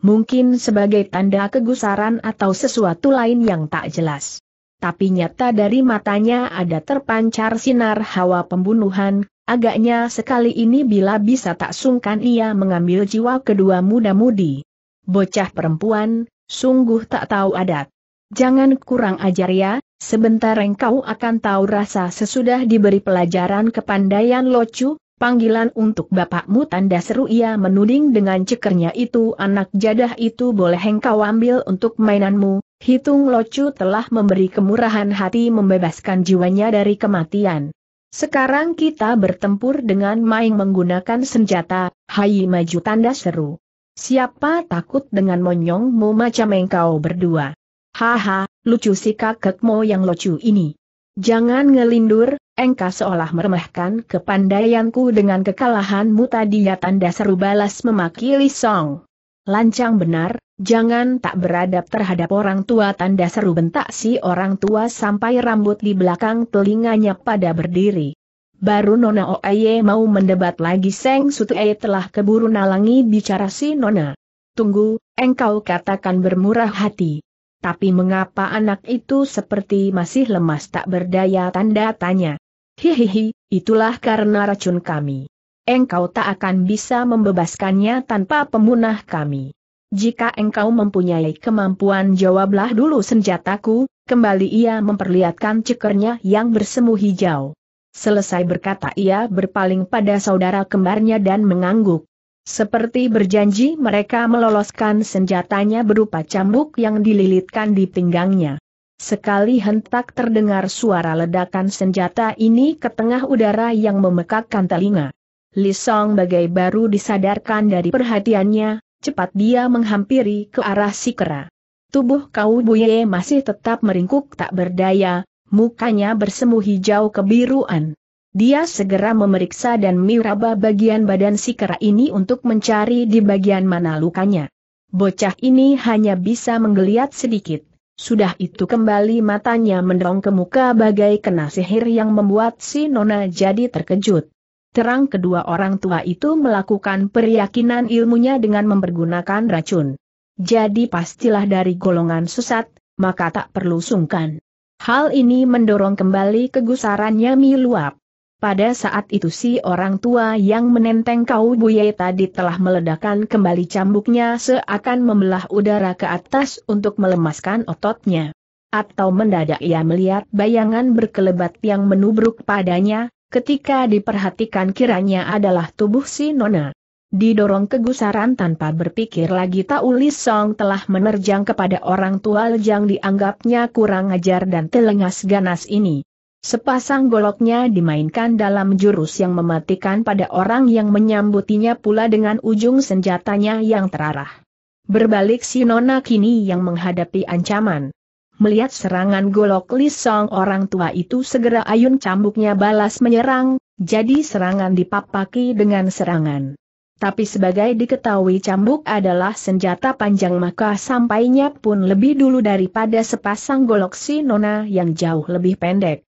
mungkin sebagai tanda kegusaran atau sesuatu lain yang tak jelas. Tapi nyata dari matanya ada terpancar sinar hawa pembunuhan, agaknya sekali ini bila bisa tak sungkan ia mengambil jiwa kedua muda-mudi. Bocah perempuan, sungguh tak tahu adat. Jangan kurang ajar ya, sebentar engkau akan tahu rasa sesudah diberi pelajaran kepandaian locu, Panggilan untuk bapakmu tanda seru ia menuding dengan cekernya itu anak jadah itu boleh engkau ambil untuk mainanmu, hitung locu telah memberi kemurahan hati membebaskan jiwanya dari kematian. Sekarang kita bertempur dengan main menggunakan senjata, hai maju tanda seru. Siapa takut dengan monyongmu macam engkau berdua? Haha, lucu si kakekmu yang lucu ini. Jangan ngelindur, engkau seolah meremehkan kepandaianku dengan kekalahanmu tadi ya tanda seru balas memaki Li Song. Lancang benar, jangan tak beradab terhadap orang tua tanda seru bentak si orang tua sampai rambut di belakang telinganya pada berdiri. Baru Nona Oeye mau mendebat lagi Seng Sutue telah keburu nalangi bicara si Nona. Tunggu, engkau katakan bermurah hati tapi mengapa anak itu seperti masih lemas tak berdaya tanda tanya. Hihihi, itulah karena racun kami. Engkau tak akan bisa membebaskannya tanpa pemunah kami. Jika engkau mempunyai kemampuan jawablah dulu senjataku, kembali ia memperlihatkan cekernya yang bersemu hijau. Selesai berkata ia berpaling pada saudara kembarnya dan mengangguk. Seperti berjanji mereka meloloskan senjatanya berupa cambuk yang dililitkan di pinggangnya. Sekali hentak terdengar suara ledakan senjata ini ke tengah udara yang memekakkan telinga. Lisong bagai baru disadarkan dari perhatiannya, cepat dia menghampiri ke arah Sikera. Tubuh Kau Buye masih tetap meringkuk tak berdaya, mukanya bersemu hijau kebiruan. Dia segera memeriksa dan miraba bagian badan si kera ini untuk mencari di bagian mana lukanya. Bocah ini hanya bisa menggeliat sedikit. Sudah itu kembali matanya mendorong ke muka bagai kena sihir yang membuat si Nona jadi terkejut. Terang kedua orang tua itu melakukan peryakinan ilmunya dengan mempergunakan racun. Jadi pastilah dari golongan susat, maka tak perlu sungkan. Hal ini mendorong kembali kegusarannya miluap. Pada saat itu si orang tua yang menenteng kau buye tadi telah meledakkan kembali cambuknya seakan membelah udara ke atas untuk melemaskan ototnya. Atau mendadak ia melihat bayangan berkelebat yang menubruk padanya, ketika diperhatikan kiranya adalah tubuh si nona. Didorong kegusaran tanpa berpikir lagi Taulis Song telah menerjang kepada orang tua yang dianggapnya kurang ajar dan telengas ganas ini. Sepasang goloknya dimainkan dalam jurus yang mematikan pada orang yang menyambutinya pula dengan ujung senjatanya yang terarah. Berbalik si Nona kini yang menghadapi ancaman. Melihat serangan golok Lisong orang tua itu segera ayun cambuknya balas menyerang, jadi serangan dipapaki dengan serangan. Tapi sebagai diketahui cambuk adalah senjata panjang maka sampainya pun lebih dulu daripada sepasang golok si Nona yang jauh lebih pendek.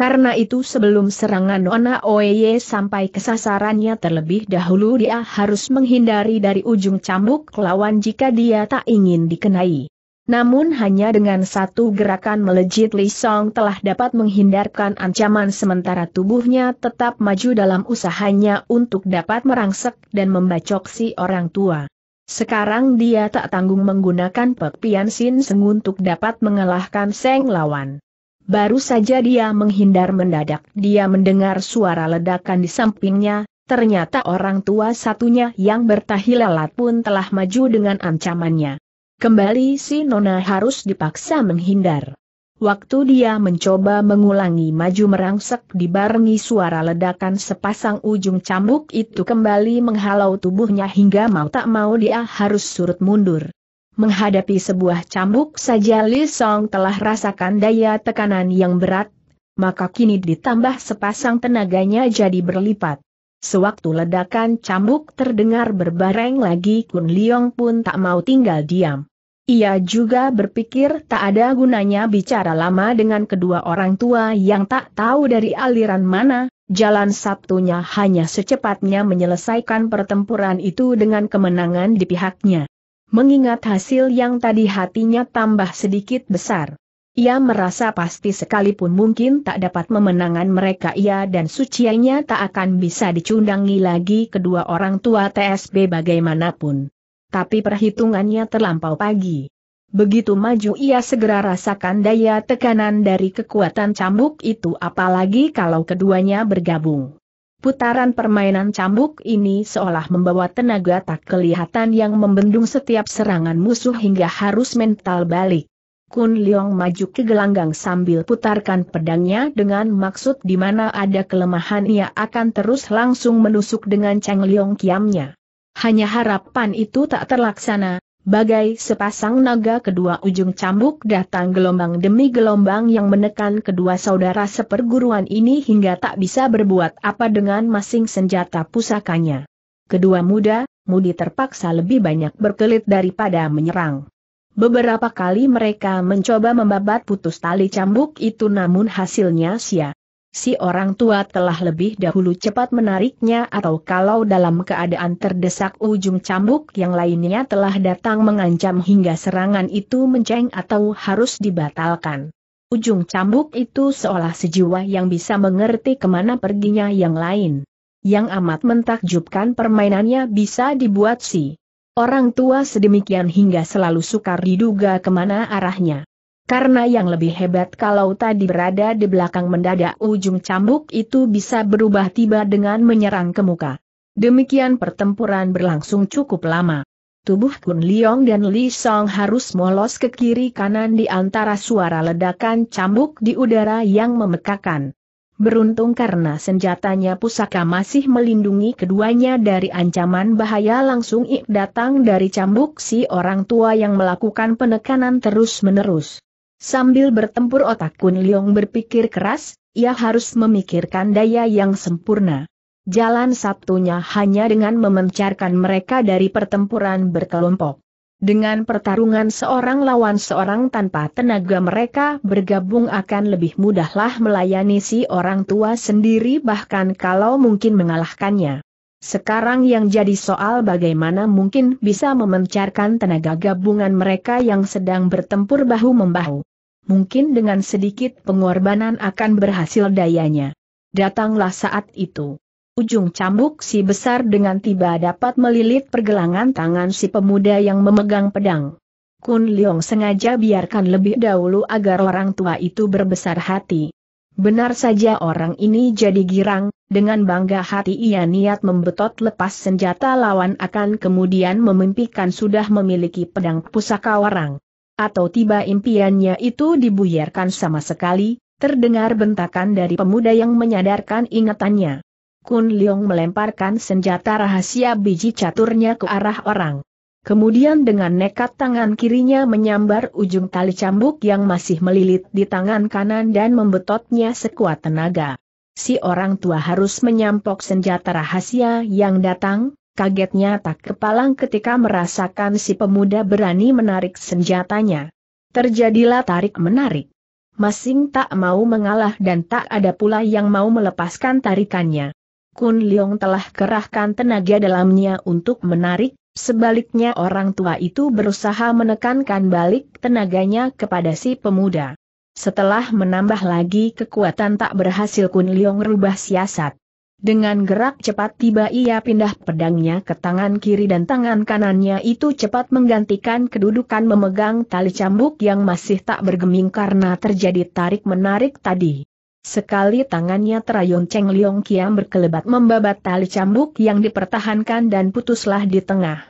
Karena itu sebelum serangan Ona Oye sampai ke sasarannya terlebih dahulu dia harus menghindari dari ujung cambuk lawan jika dia tak ingin dikenai. Namun hanya dengan satu gerakan melejit Li Song telah dapat menghindarkan ancaman sementara tubuhnya tetap maju dalam usahanya untuk dapat merangsek dan membacok si orang tua. Sekarang dia tak tanggung menggunakan Pek Pian Sin Seng untuk dapat mengalahkan Seng lawan. Baru saja dia menghindar mendadak dia mendengar suara ledakan di sampingnya, ternyata orang tua satunya yang bertahi lalat pun telah maju dengan ancamannya. Kembali si Nona harus dipaksa menghindar. Waktu dia mencoba mengulangi maju merangsek dibarengi suara ledakan sepasang ujung cambuk itu kembali menghalau tubuhnya hingga mau tak mau dia harus surut mundur. Menghadapi sebuah cambuk saja Li Song telah rasakan daya tekanan yang berat, maka kini ditambah sepasang tenaganya jadi berlipat. Sewaktu ledakan cambuk terdengar berbareng lagi Kun Liong pun tak mau tinggal diam. Ia juga berpikir tak ada gunanya bicara lama dengan kedua orang tua yang tak tahu dari aliran mana, jalan Sabtunya hanya secepatnya menyelesaikan pertempuran itu dengan kemenangan di pihaknya mengingat hasil yang tadi hatinya tambah sedikit besar. Ia merasa pasti sekalipun mungkin tak dapat memenangan mereka ia dan suciannya tak akan bisa dicundangi lagi kedua orang tua TSB bagaimanapun. Tapi perhitungannya terlampau pagi. Begitu maju ia segera rasakan daya tekanan dari kekuatan cambuk itu apalagi kalau keduanya bergabung. Putaran permainan cambuk ini seolah membawa tenaga tak kelihatan yang membendung setiap serangan musuh hingga harus mental balik. Kun Leong maju ke gelanggang sambil putarkan pedangnya dengan maksud di mana ada kelemahan ia akan terus langsung menusuk dengan Chang Leong kiamnya. Hanya harapan itu tak terlaksana, Bagai sepasang naga kedua ujung cambuk datang gelombang demi gelombang yang menekan kedua saudara seperguruan ini hingga tak bisa berbuat apa dengan masing senjata pusakanya. Kedua muda, mudi terpaksa lebih banyak berkelit daripada menyerang. Beberapa kali mereka mencoba membabat putus tali cambuk itu namun hasilnya sia si orang tua telah lebih dahulu cepat menariknya atau kalau dalam keadaan terdesak ujung cambuk yang lainnya telah datang mengancam hingga serangan itu menceng atau harus dibatalkan. Ujung cambuk itu seolah sejiwa yang bisa mengerti kemana perginya yang lain. Yang amat mentakjubkan permainannya bisa dibuat si orang tua sedemikian hingga selalu sukar diduga kemana arahnya. Karena yang lebih hebat kalau tadi berada di belakang mendadak ujung cambuk itu bisa berubah tiba dengan menyerang ke muka. Demikian pertempuran berlangsung cukup lama. Tubuh Kun Liong dan Li Song harus molos ke kiri kanan di antara suara ledakan cambuk di udara yang memekakan. Beruntung karena senjatanya pusaka masih melindungi keduanya dari ancaman bahaya langsung ik datang dari cambuk si orang tua yang melakukan penekanan terus-menerus. Sambil bertempur otak Kun Liong berpikir keras, ia harus memikirkan daya yang sempurna. Jalan satunya hanya dengan memencarkan mereka dari pertempuran berkelompok. Dengan pertarungan seorang lawan seorang tanpa tenaga mereka bergabung akan lebih mudahlah melayani si orang tua sendiri bahkan kalau mungkin mengalahkannya. Sekarang yang jadi soal bagaimana mungkin bisa memencarkan tenaga gabungan mereka yang sedang bertempur bahu-membahu mungkin dengan sedikit pengorbanan akan berhasil dayanya. Datanglah saat itu. Ujung cambuk si besar dengan tiba dapat melilit pergelangan tangan si pemuda yang memegang pedang. Kun Leong sengaja biarkan lebih dahulu agar orang tua itu berbesar hati. Benar saja orang ini jadi girang, dengan bangga hati ia niat membetot lepas senjata lawan akan kemudian memimpikan sudah memiliki pedang pusaka warang atau tiba impiannya itu dibuyarkan sama sekali, terdengar bentakan dari pemuda yang menyadarkan ingatannya. Kun Leong melemparkan senjata rahasia biji caturnya ke arah orang. Kemudian dengan nekat tangan kirinya menyambar ujung tali cambuk yang masih melilit di tangan kanan dan membetotnya sekuat tenaga. Si orang tua harus menyampok senjata rahasia yang datang, kagetnya tak kepalang ketika merasakan si pemuda berani menarik senjatanya. Terjadilah tarik-menarik. Masing tak mau mengalah dan tak ada pula yang mau melepaskan tarikannya. Kun Leong telah kerahkan tenaga dalamnya untuk menarik, sebaliknya orang tua itu berusaha menekankan balik tenaganya kepada si pemuda. Setelah menambah lagi kekuatan tak berhasil Kun Leong rubah siasat. Dengan gerak cepat tiba ia pindah pedangnya ke tangan kiri dan tangan kanannya itu cepat menggantikan kedudukan memegang tali cambuk yang masih tak bergeming karena terjadi tarik-menarik tadi. Sekali tangannya terayun Cheng Liong Kiam berkelebat membabat tali cambuk yang dipertahankan dan putuslah di tengah.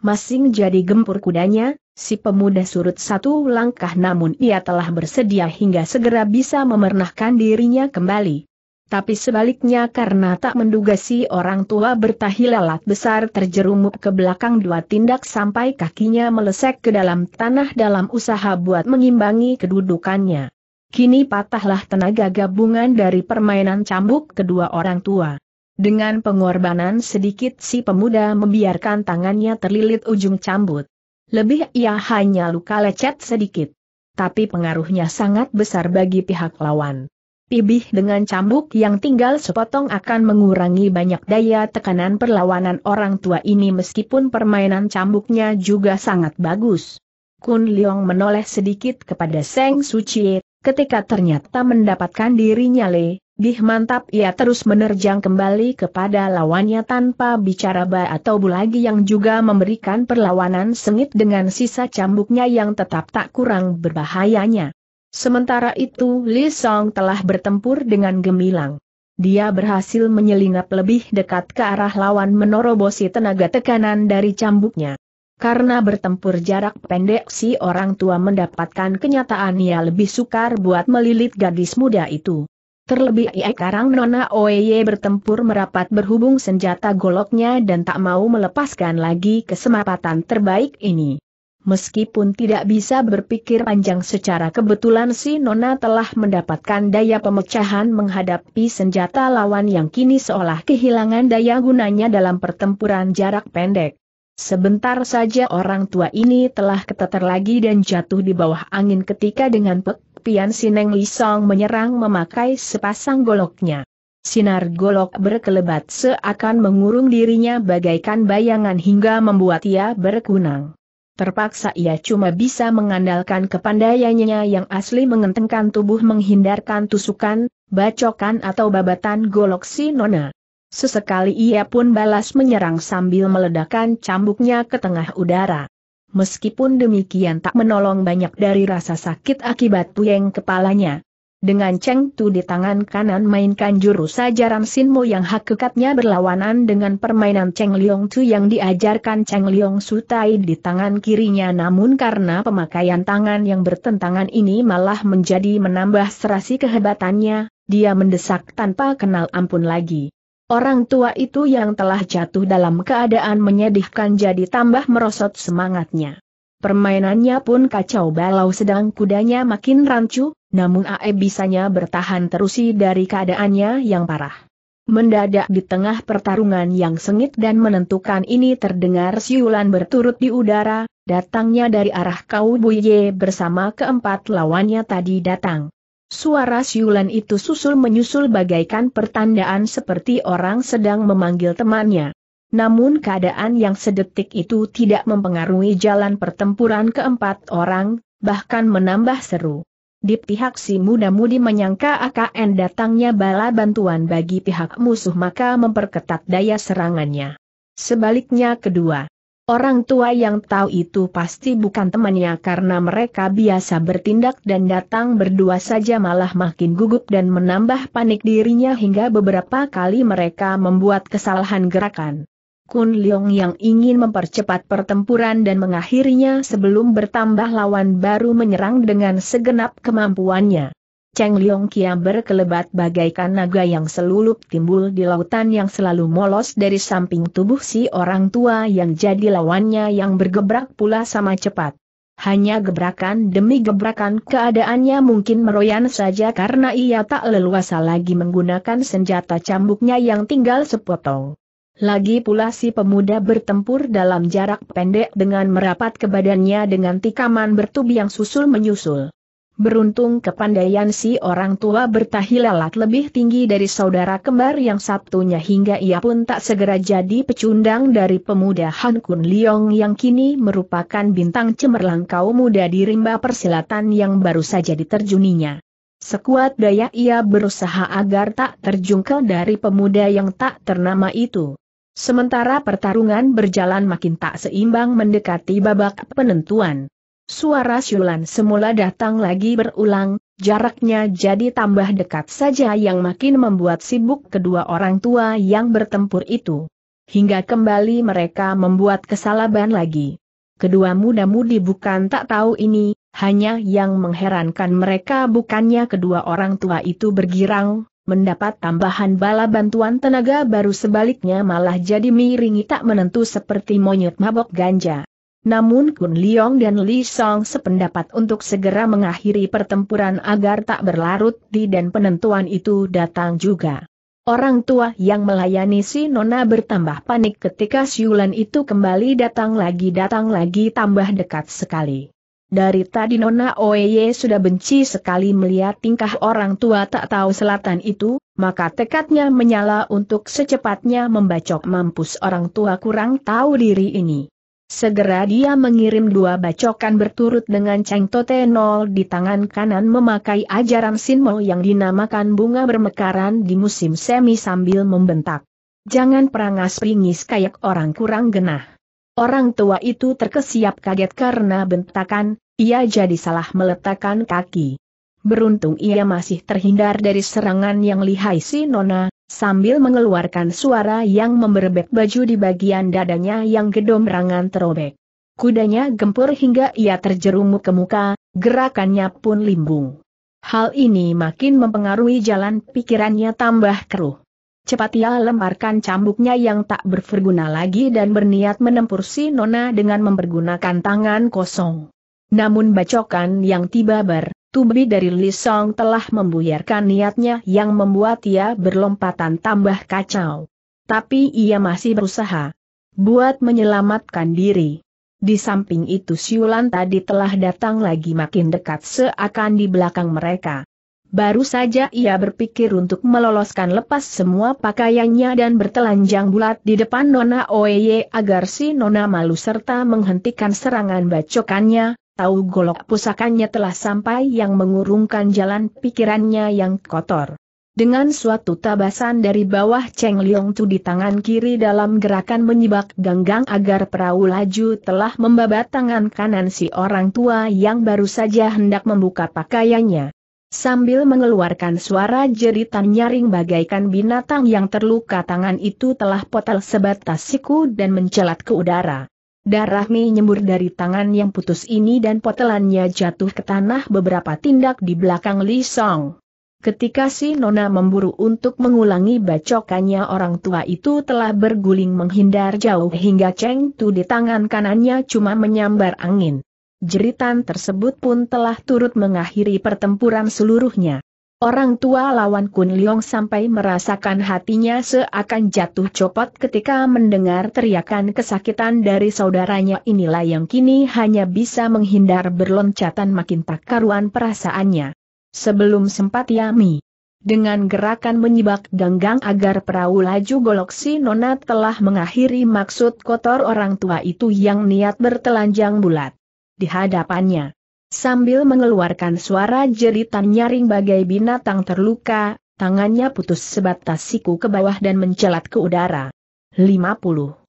Masing jadi gempur kudanya, si pemuda surut satu langkah namun ia telah bersedia hingga segera bisa memernahkan dirinya kembali tapi sebaliknya karena tak menduga si orang tua bertahi lalat besar terjerumuk ke belakang dua tindak sampai kakinya melesek ke dalam tanah dalam usaha buat mengimbangi kedudukannya. Kini patahlah tenaga gabungan dari permainan cambuk kedua orang tua. Dengan pengorbanan sedikit si pemuda membiarkan tangannya terlilit ujung cambuk. Lebih ia hanya luka lecet sedikit. Tapi pengaruhnya sangat besar bagi pihak lawan. Pibih dengan cambuk yang tinggal sepotong akan mengurangi banyak daya tekanan perlawanan orang tua ini meskipun permainan cambuknya juga sangat bagus. Kun Leong menoleh sedikit kepada Seng Suci, ketika ternyata mendapatkan dirinya Le, Bih mantap ia terus menerjang kembali kepada lawannya tanpa bicara ba atau bu lagi yang juga memberikan perlawanan sengit dengan sisa cambuknya yang tetap tak kurang berbahayanya. Sementara itu Li Song telah bertempur dengan gemilang. Dia berhasil menyelinap lebih dekat ke arah lawan menorobosi tenaga tekanan dari cambuknya. Karena bertempur jarak pendek si orang tua mendapatkan kenyataan ia lebih sukar buat melilit gadis muda itu. Terlebih ia karang Nona Oeye bertempur merapat berhubung senjata goloknya dan tak mau melepaskan lagi kesempatan terbaik ini. Meskipun tidak bisa berpikir panjang secara kebetulan si Nona telah mendapatkan daya pemecahan menghadapi senjata lawan yang kini seolah kehilangan daya gunanya dalam pertempuran jarak pendek. Sebentar saja orang tua ini telah keteter lagi dan jatuh di bawah angin ketika dengan pekpian Sineng Lisong menyerang memakai sepasang goloknya. Sinar golok berkelebat seakan mengurung dirinya bagaikan bayangan hingga membuat ia berkunang terpaksa ia cuma bisa mengandalkan kepandaiannya yang asli mengentengkan tubuh menghindarkan tusukan, bacokan atau babatan golok si nona. Sesekali ia pun balas menyerang sambil meledakkan cambuknya ke tengah udara. Meskipun demikian tak menolong banyak dari rasa sakit akibat puyeng kepalanya, dengan Cheng Tu di tangan kanan mainkan jurus ajaran Sinmo yang hakikatnya berlawanan dengan permainan Cheng Liong Tu yang diajarkan Cheng Liong Sutai di tangan kirinya namun karena pemakaian tangan yang bertentangan ini malah menjadi menambah serasi kehebatannya, dia mendesak tanpa kenal ampun lagi. Orang tua itu yang telah jatuh dalam keadaan menyedihkan jadi tambah merosot semangatnya. Permainannya pun kacau balau sedang kudanya makin rancu, namun Ae bisanya bertahan terusi dari keadaannya yang parah. Mendadak di tengah pertarungan yang sengit dan menentukan ini terdengar siulan berturut di udara, datangnya dari arah Kau Buye bersama keempat lawannya tadi datang. Suara siulan itu susul menyusul bagaikan pertandaan seperti orang sedang memanggil temannya. Namun keadaan yang sedetik itu tidak mempengaruhi jalan pertempuran keempat orang, bahkan menambah seru. Di pihak si muda-mudi menyangka akan datangnya bala bantuan bagi pihak musuh maka memperketat daya serangannya. Sebaliknya kedua, orang tua yang tahu itu pasti bukan temannya karena mereka biasa bertindak dan datang berdua saja malah makin gugup dan menambah panik dirinya hingga beberapa kali mereka membuat kesalahan gerakan. Kun Leong yang ingin mempercepat pertempuran dan mengakhirinya sebelum bertambah lawan baru menyerang dengan segenap kemampuannya. Cheng Leong Kiam berkelebat bagaikan naga yang selulup timbul di lautan yang selalu molos dari samping tubuh si orang tua yang jadi lawannya yang bergebrak pula sama cepat. Hanya gebrakan demi gebrakan keadaannya mungkin meroyan saja karena ia tak leluasa lagi menggunakan senjata cambuknya yang tinggal sepotong. Lagi pula si pemuda bertempur dalam jarak pendek dengan merapat ke badannya dengan tikaman bertubi yang susul menyusul. Beruntung kepandaian si orang tua bertahi lalat lebih tinggi dari saudara kembar yang sabtunya hingga ia pun tak segera jadi pecundang dari pemuda Han Kun Leong yang kini merupakan bintang cemerlang kaum muda di rimba persilatan yang baru saja diterjuninya. Sekuat daya ia berusaha agar tak terjungkel dari pemuda yang tak ternama itu. Sementara pertarungan berjalan makin tak seimbang mendekati babak penentuan. Suara siulan semula datang lagi berulang, jaraknya jadi tambah dekat saja yang makin membuat sibuk kedua orang tua yang bertempur itu. Hingga kembali mereka membuat kesalahan lagi. Kedua muda-mudi bukan tak tahu ini, hanya yang mengherankan mereka bukannya kedua orang tua itu bergirang, mendapat tambahan bala bantuan tenaga baru sebaliknya malah jadi miringi tak menentu seperti monyet mabok ganja. Namun Kun Leong dan Li Song sependapat untuk segera mengakhiri pertempuran agar tak berlarut di dan penentuan itu datang juga. Orang tua yang melayani si Nona bertambah panik ketika siulan itu kembali datang lagi datang lagi tambah dekat sekali. Dari tadi Nona Oye sudah benci sekali melihat tingkah orang tua tak tahu selatan itu, maka tekadnya menyala untuk secepatnya membacok mampus orang tua kurang tahu diri ini. Segera dia mengirim dua bacokan berturut dengan Cheng Tote Nol di tangan kanan memakai ajaran Sinmo yang dinamakan bunga bermekaran di musim semi sambil membentak. Jangan perangas pringis kayak orang kurang genah. Orang tua itu terkesiap kaget karena bentakan, ia jadi salah meletakkan kaki. Beruntung ia masih terhindar dari serangan yang lihai si Nona, sambil mengeluarkan suara yang memberbek baju di bagian dadanya yang gedomrangan terobek. Kudanya gempur hingga ia terjerumuk ke muka, gerakannya pun limbung. Hal ini makin mempengaruhi jalan pikirannya tambah keruh. Cepat ia lemparkan cambuknya yang tak berguna lagi dan berniat menempur si Nona dengan mempergunakan tangan kosong. Namun bacokan yang tiba tubi dari Lisong telah membuyarkan niatnya yang membuat ia berlompatan tambah kacau. Tapi ia masih berusaha buat menyelamatkan diri. Di samping itu siulan tadi telah datang lagi makin dekat seakan di belakang mereka. Baru saja ia berpikir untuk meloloskan lepas semua pakaiannya dan bertelanjang bulat di depan Nona Oeye agar si Nona malu serta menghentikan serangan bacokannya, tahu golok pusakanya telah sampai yang mengurungkan jalan pikirannya yang kotor. Dengan suatu tabasan dari bawah Cheng Liong Tu di tangan kiri dalam gerakan menyibak ganggang agar perahu laju telah membabat tangan kanan si orang tua yang baru saja hendak membuka pakaiannya. Sambil mengeluarkan suara jeritan nyaring bagaikan binatang yang terluka tangan itu telah potel sebatas siku dan mencelat ke udara. Darah Mi nyembur dari tangan yang putus ini dan potelannya jatuh ke tanah beberapa tindak di belakang Li Song. Ketika si Nona memburu untuk mengulangi bacokannya orang tua itu telah berguling menghindar jauh hingga Cheng Tu di tangan kanannya cuma menyambar angin. Jeritan tersebut pun telah turut mengakhiri pertempuran seluruhnya. Orang tua lawan Kun Leong sampai merasakan hatinya seakan jatuh copot ketika mendengar teriakan kesakitan dari saudaranya inilah yang kini hanya bisa menghindar berloncatan makin tak karuan perasaannya. Sebelum sempat Yami dengan gerakan menyibak ganggang agar perahu laju golok si Nona telah mengakhiri maksud kotor orang tua itu yang niat bertelanjang bulat di hadapannya. Sambil mengeluarkan suara jeritan nyaring bagai binatang terluka, tangannya putus sebatas siku ke bawah dan mencelat ke udara. 50.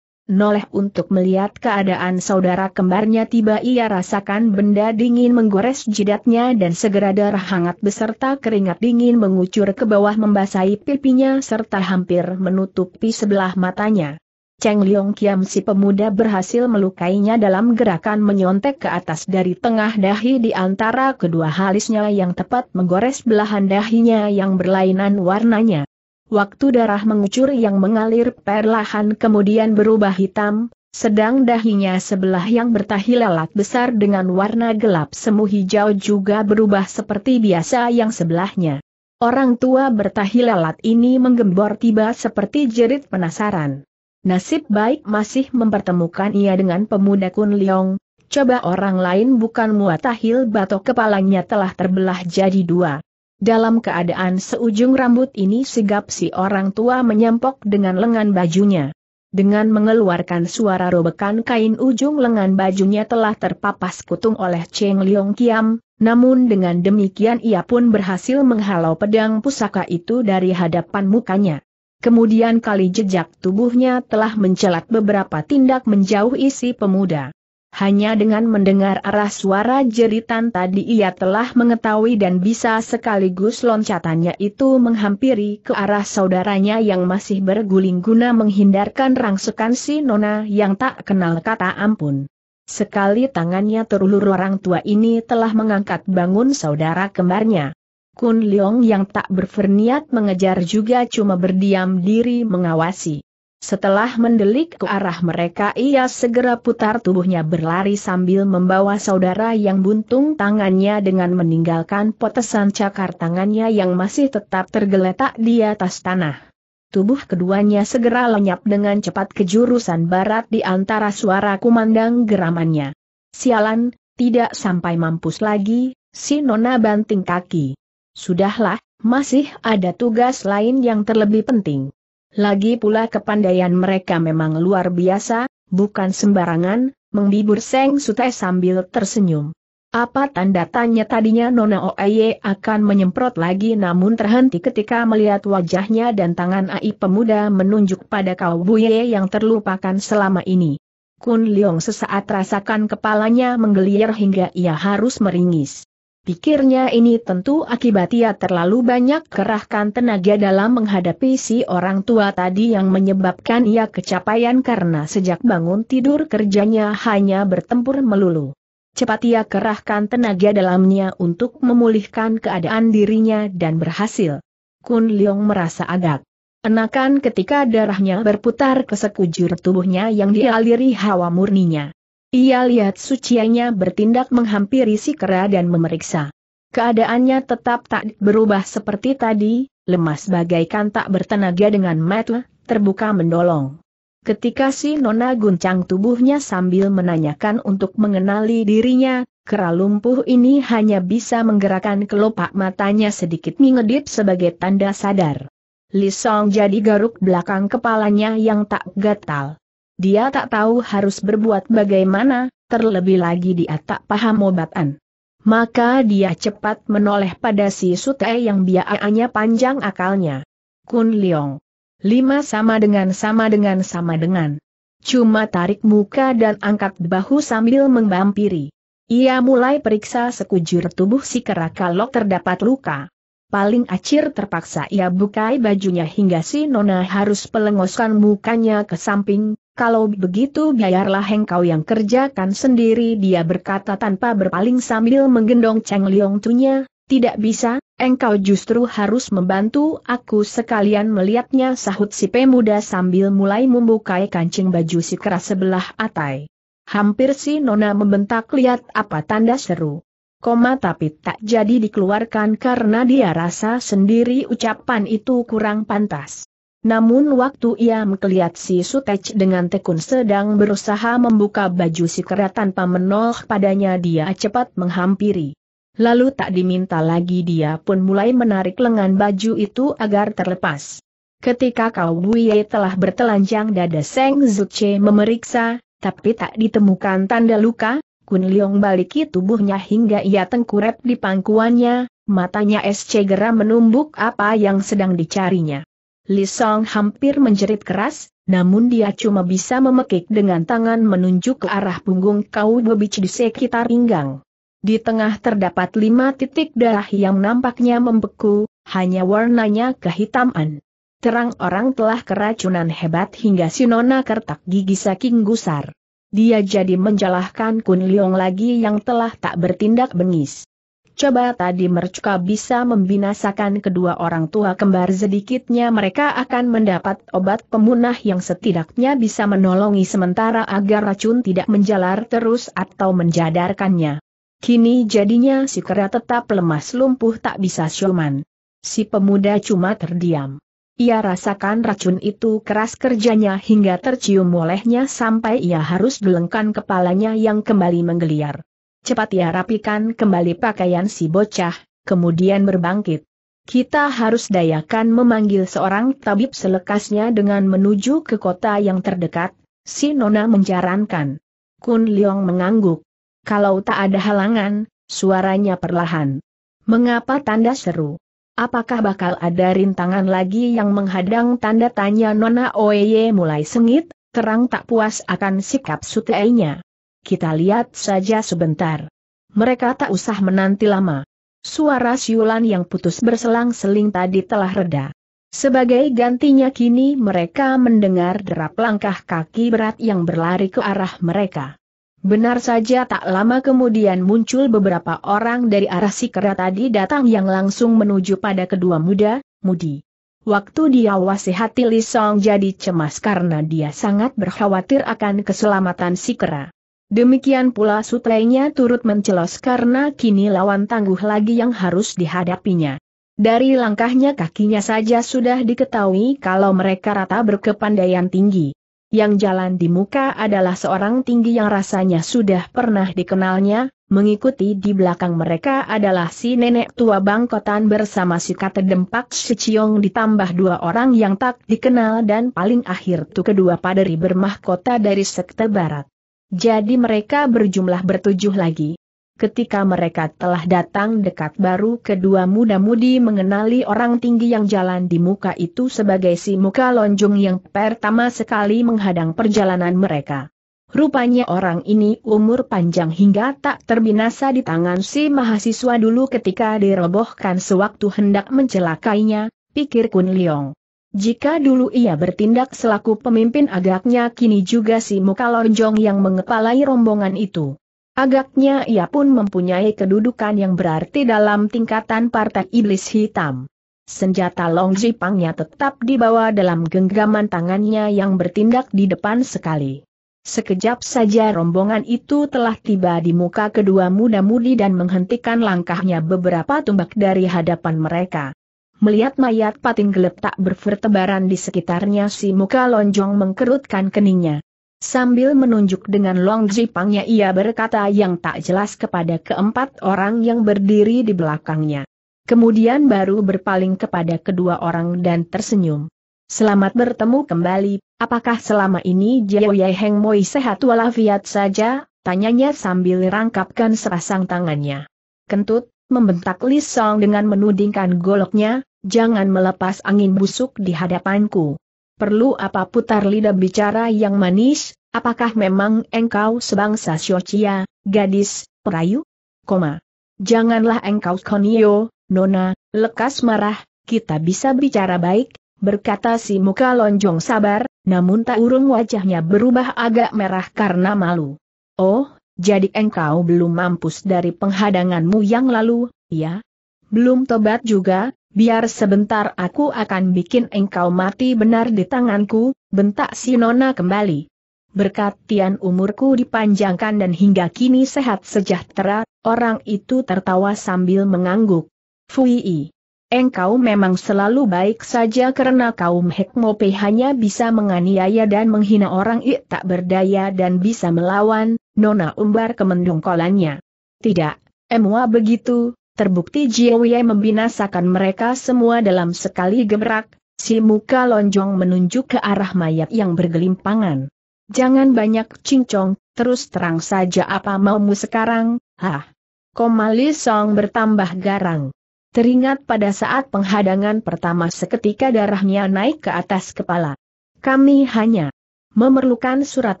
Noleh untuk melihat keadaan saudara kembarnya tiba ia rasakan benda dingin menggores jidatnya dan segera darah hangat beserta keringat dingin mengucur ke bawah membasahi pipinya serta hampir menutupi sebelah matanya. Cheng Liong Kiam si pemuda berhasil melukainya dalam gerakan menyontek ke atas dari tengah dahi di antara kedua halisnya yang tepat menggores belahan dahinya yang berlainan warnanya. Waktu darah mengucur yang mengalir perlahan kemudian berubah hitam, sedang dahinya sebelah yang bertahi lalat besar dengan warna gelap semu hijau juga berubah seperti biasa yang sebelahnya. Orang tua bertahi lalat ini menggembor tiba seperti jerit penasaran. Nasib baik masih mempertemukan ia dengan pemuda Kun Leong, coba orang lain bukan muatahil batok kepalanya telah terbelah jadi dua. Dalam keadaan seujung rambut ini sigap si orang tua menyempok dengan lengan bajunya. Dengan mengeluarkan suara robekan kain ujung lengan bajunya telah terpapas kutung oleh Cheng Leong Kiam, namun dengan demikian ia pun berhasil menghalau pedang pusaka itu dari hadapan mukanya. Kemudian kali jejak tubuhnya telah mencelat beberapa tindak menjauh isi pemuda. Hanya dengan mendengar arah suara jeritan tadi ia telah mengetahui dan bisa sekaligus loncatannya itu menghampiri ke arah saudaranya yang masih berguling guna menghindarkan rangsekan si nona yang tak kenal kata ampun. Sekali tangannya terulur orang tua ini telah mengangkat bangun saudara kembarnya. Kun Leong yang tak berferniat mengejar juga cuma berdiam diri mengawasi. Setelah mendelik ke arah mereka ia segera putar tubuhnya berlari sambil membawa saudara yang buntung tangannya dengan meninggalkan potesan cakar tangannya yang masih tetap tergeletak di atas tanah. Tubuh keduanya segera lenyap dengan cepat ke jurusan barat di antara suara kumandang geramannya. Sialan, tidak sampai mampus lagi, si Nona banting kaki. Sudahlah, masih ada tugas lain yang terlebih penting. Lagi pula kepandaian mereka memang luar biasa, bukan sembarangan, menghibur Seng Sute sambil tersenyum. Apa tanda tanya tadinya Nona Oeye akan menyemprot lagi namun terhenti ketika melihat wajahnya dan tangan AI pemuda menunjuk pada kau Buye yang terlupakan selama ini. Kun Leong sesaat rasakan kepalanya menggeliar hingga ia harus meringis. Pikirnya ini tentu akibat ia terlalu banyak kerahkan tenaga dalam menghadapi si orang tua tadi yang menyebabkan ia kecapaian karena sejak bangun tidur kerjanya hanya bertempur melulu. Cepat ia kerahkan tenaga dalamnya untuk memulihkan keadaan dirinya dan berhasil. Kun Leong merasa agak enakan ketika darahnya berputar ke sekujur tubuhnya yang dialiri hawa murninya. Ia lihat suciannya bertindak menghampiri si kera dan memeriksa. Keadaannya tetap tak berubah seperti tadi, lemas bagaikan tak bertenaga dengan metu, terbuka mendolong. Ketika si Nona guncang tubuhnya sambil menanyakan untuk mengenali dirinya, kera lumpuh ini hanya bisa menggerakkan kelopak matanya sedikit mengedip sebagai tanda sadar. Lisong jadi garuk belakang kepalanya yang tak gatal. Dia tak tahu harus berbuat bagaimana, terlebih lagi dia tak paham obatan. Maka dia cepat menoleh pada si sutai yang biayanya panjang akalnya. Kun Liong. Lima sama dengan sama dengan sama dengan. Cuma tarik muka dan angkat bahu sambil membampiri. Ia mulai periksa sekujur tubuh si kera kalau terdapat luka. Paling acir terpaksa ia bukai bajunya hingga si Nona harus pelengoskan mukanya ke samping, kalau begitu biarlah engkau yang kerjakan sendiri dia berkata tanpa berpaling sambil menggendong Cheng Liong Tunya, tidak bisa, engkau justru harus membantu aku sekalian melihatnya sahut si pemuda sambil mulai membukai kancing baju si keras sebelah atai. Hampir si nona membentak lihat apa tanda seru. Koma tapi tak jadi dikeluarkan karena dia rasa sendiri ucapan itu kurang pantas. Namun waktu ia melihat si Sutech dengan tekun sedang berusaha membuka baju si kera tanpa menolak padanya dia cepat menghampiri. Lalu tak diminta lagi dia pun mulai menarik lengan baju itu agar terlepas. Ketika Kau Buye telah bertelanjang dada Seng Zuce memeriksa, tapi tak ditemukan tanda luka, Kun Leong baliki tubuhnya hingga ia tengkurap di pangkuannya, matanya SC geram menumbuk apa yang sedang dicarinya. Lisong hampir menjerit keras, namun dia cuma bisa memekik dengan tangan menunjuk ke arah punggung kau bebic di sekitar pinggang. Di tengah terdapat lima titik darah yang nampaknya membeku, hanya warnanya kehitaman. Terang orang telah keracunan hebat hingga si nona kertak gigi saking gusar. Dia jadi menjalahkan Kun Leong lagi yang telah tak bertindak bengis. Coba tadi mercuka bisa membinasakan kedua orang tua kembar sedikitnya mereka akan mendapat obat pemunah yang setidaknya bisa menolongi sementara agar racun tidak menjalar terus atau menjadarkannya. Kini jadinya si kera tetap lemas lumpuh tak bisa siuman. Si pemuda cuma terdiam. Ia rasakan racun itu keras kerjanya hingga tercium olehnya sampai ia harus gelengkan kepalanya yang kembali menggeliar. Cepat ia rapikan kembali pakaian si bocah, kemudian berbangkit. Kita harus dayakan memanggil seorang tabib selekasnya dengan menuju ke kota yang terdekat, si Nona menjarankan. Kun Leong mengangguk. Kalau tak ada halangan, suaranya perlahan. Mengapa tanda seru? Apakah bakal ada rintangan lagi yang menghadang tanda tanya Nona Oeye mulai sengit, terang tak puas akan sikap sutainya kita lihat saja sebentar. Mereka tak usah menanti lama. Suara siulan yang putus berselang-seling tadi telah reda. Sebagai gantinya kini mereka mendengar derap langkah kaki berat yang berlari ke arah mereka. Benar saja tak lama kemudian muncul beberapa orang dari arah si kera tadi datang yang langsung menuju pada kedua muda, mudi. Waktu diawasi hati Li Song jadi cemas karena dia sangat berkhawatir akan keselamatan si kera. Demikian pula sutrenya turut mencelos karena kini lawan tangguh lagi yang harus dihadapinya. Dari langkahnya kakinya saja sudah diketahui kalau mereka rata berkepandaian tinggi. Yang jalan di muka adalah seorang tinggi yang rasanya sudah pernah dikenalnya, mengikuti di belakang mereka adalah si nenek tua bangkotan bersama si kata dempak seciong ditambah dua orang yang tak dikenal dan paling akhir tu kedua paderi bermahkota dari sekte barat. Jadi mereka berjumlah bertujuh lagi. Ketika mereka telah datang dekat baru kedua muda-mudi mengenali orang tinggi yang jalan di muka itu sebagai si muka lonjong yang pertama sekali menghadang perjalanan mereka. Rupanya orang ini umur panjang hingga tak terbinasa di tangan si mahasiswa dulu ketika dirobohkan sewaktu hendak mencelakainya, pikir Kun Leong. Jika dulu ia bertindak selaku pemimpin agaknya kini juga si muka lonjong yang mengepalai rombongan itu. Agaknya ia pun mempunyai kedudukan yang berarti dalam tingkatan partai iblis hitam. Senjata Long Jipangnya tetap dibawa dalam genggaman tangannya yang bertindak di depan sekali. Sekejap saja rombongan itu telah tiba di muka kedua muda-mudi dan menghentikan langkahnya beberapa tumbak dari hadapan mereka melihat mayat pating gelap tak bervertebaran di sekitarnya si muka lonjong mengkerutkan keningnya. Sambil menunjuk dengan long jipangnya ia berkata yang tak jelas kepada keempat orang yang berdiri di belakangnya. Kemudian baru berpaling kepada kedua orang dan tersenyum. Selamat bertemu kembali, apakah selama ini Jiao Yai Heng Moi sehat walafiat saja? Tanyanya sambil rangkapkan serasang tangannya. Kentut, membentak Li Song dengan menudingkan goloknya, jangan melepas angin busuk di hadapanku. Perlu apa putar lidah bicara yang manis, apakah memang engkau sebangsa Xiochia, gadis, perayu? Koma. Janganlah engkau konio, nona, lekas marah, kita bisa bicara baik, berkata si muka lonjong sabar, namun tak urung wajahnya berubah agak merah karena malu. Oh, jadi engkau belum mampus dari penghadanganmu yang lalu, ya? Belum tobat juga, biar sebentar aku akan bikin engkau mati benar di tanganku, bentak si Nona kembali. Berkat umurku dipanjangkan dan hingga kini sehat sejahtera, orang itu tertawa sambil mengangguk. Fui. Engkau memang selalu baik saja karena kaum Hekmope hanya bisa menganiaya dan menghina orang ik tak berdaya dan bisa melawan, Nona Umbar kemendung kolannya. Tidak, Emwa begitu, terbukti Jiwe membinasakan mereka semua dalam sekali gebrak, si muka lonjong menunjuk ke arah mayat yang bergelimpangan. Jangan banyak cincong, terus terang saja apa maumu sekarang, hah? Komali Song bertambah garang. Teringat pada saat penghadangan pertama seketika darahnya naik ke atas kepala. Kami hanya memerlukan surat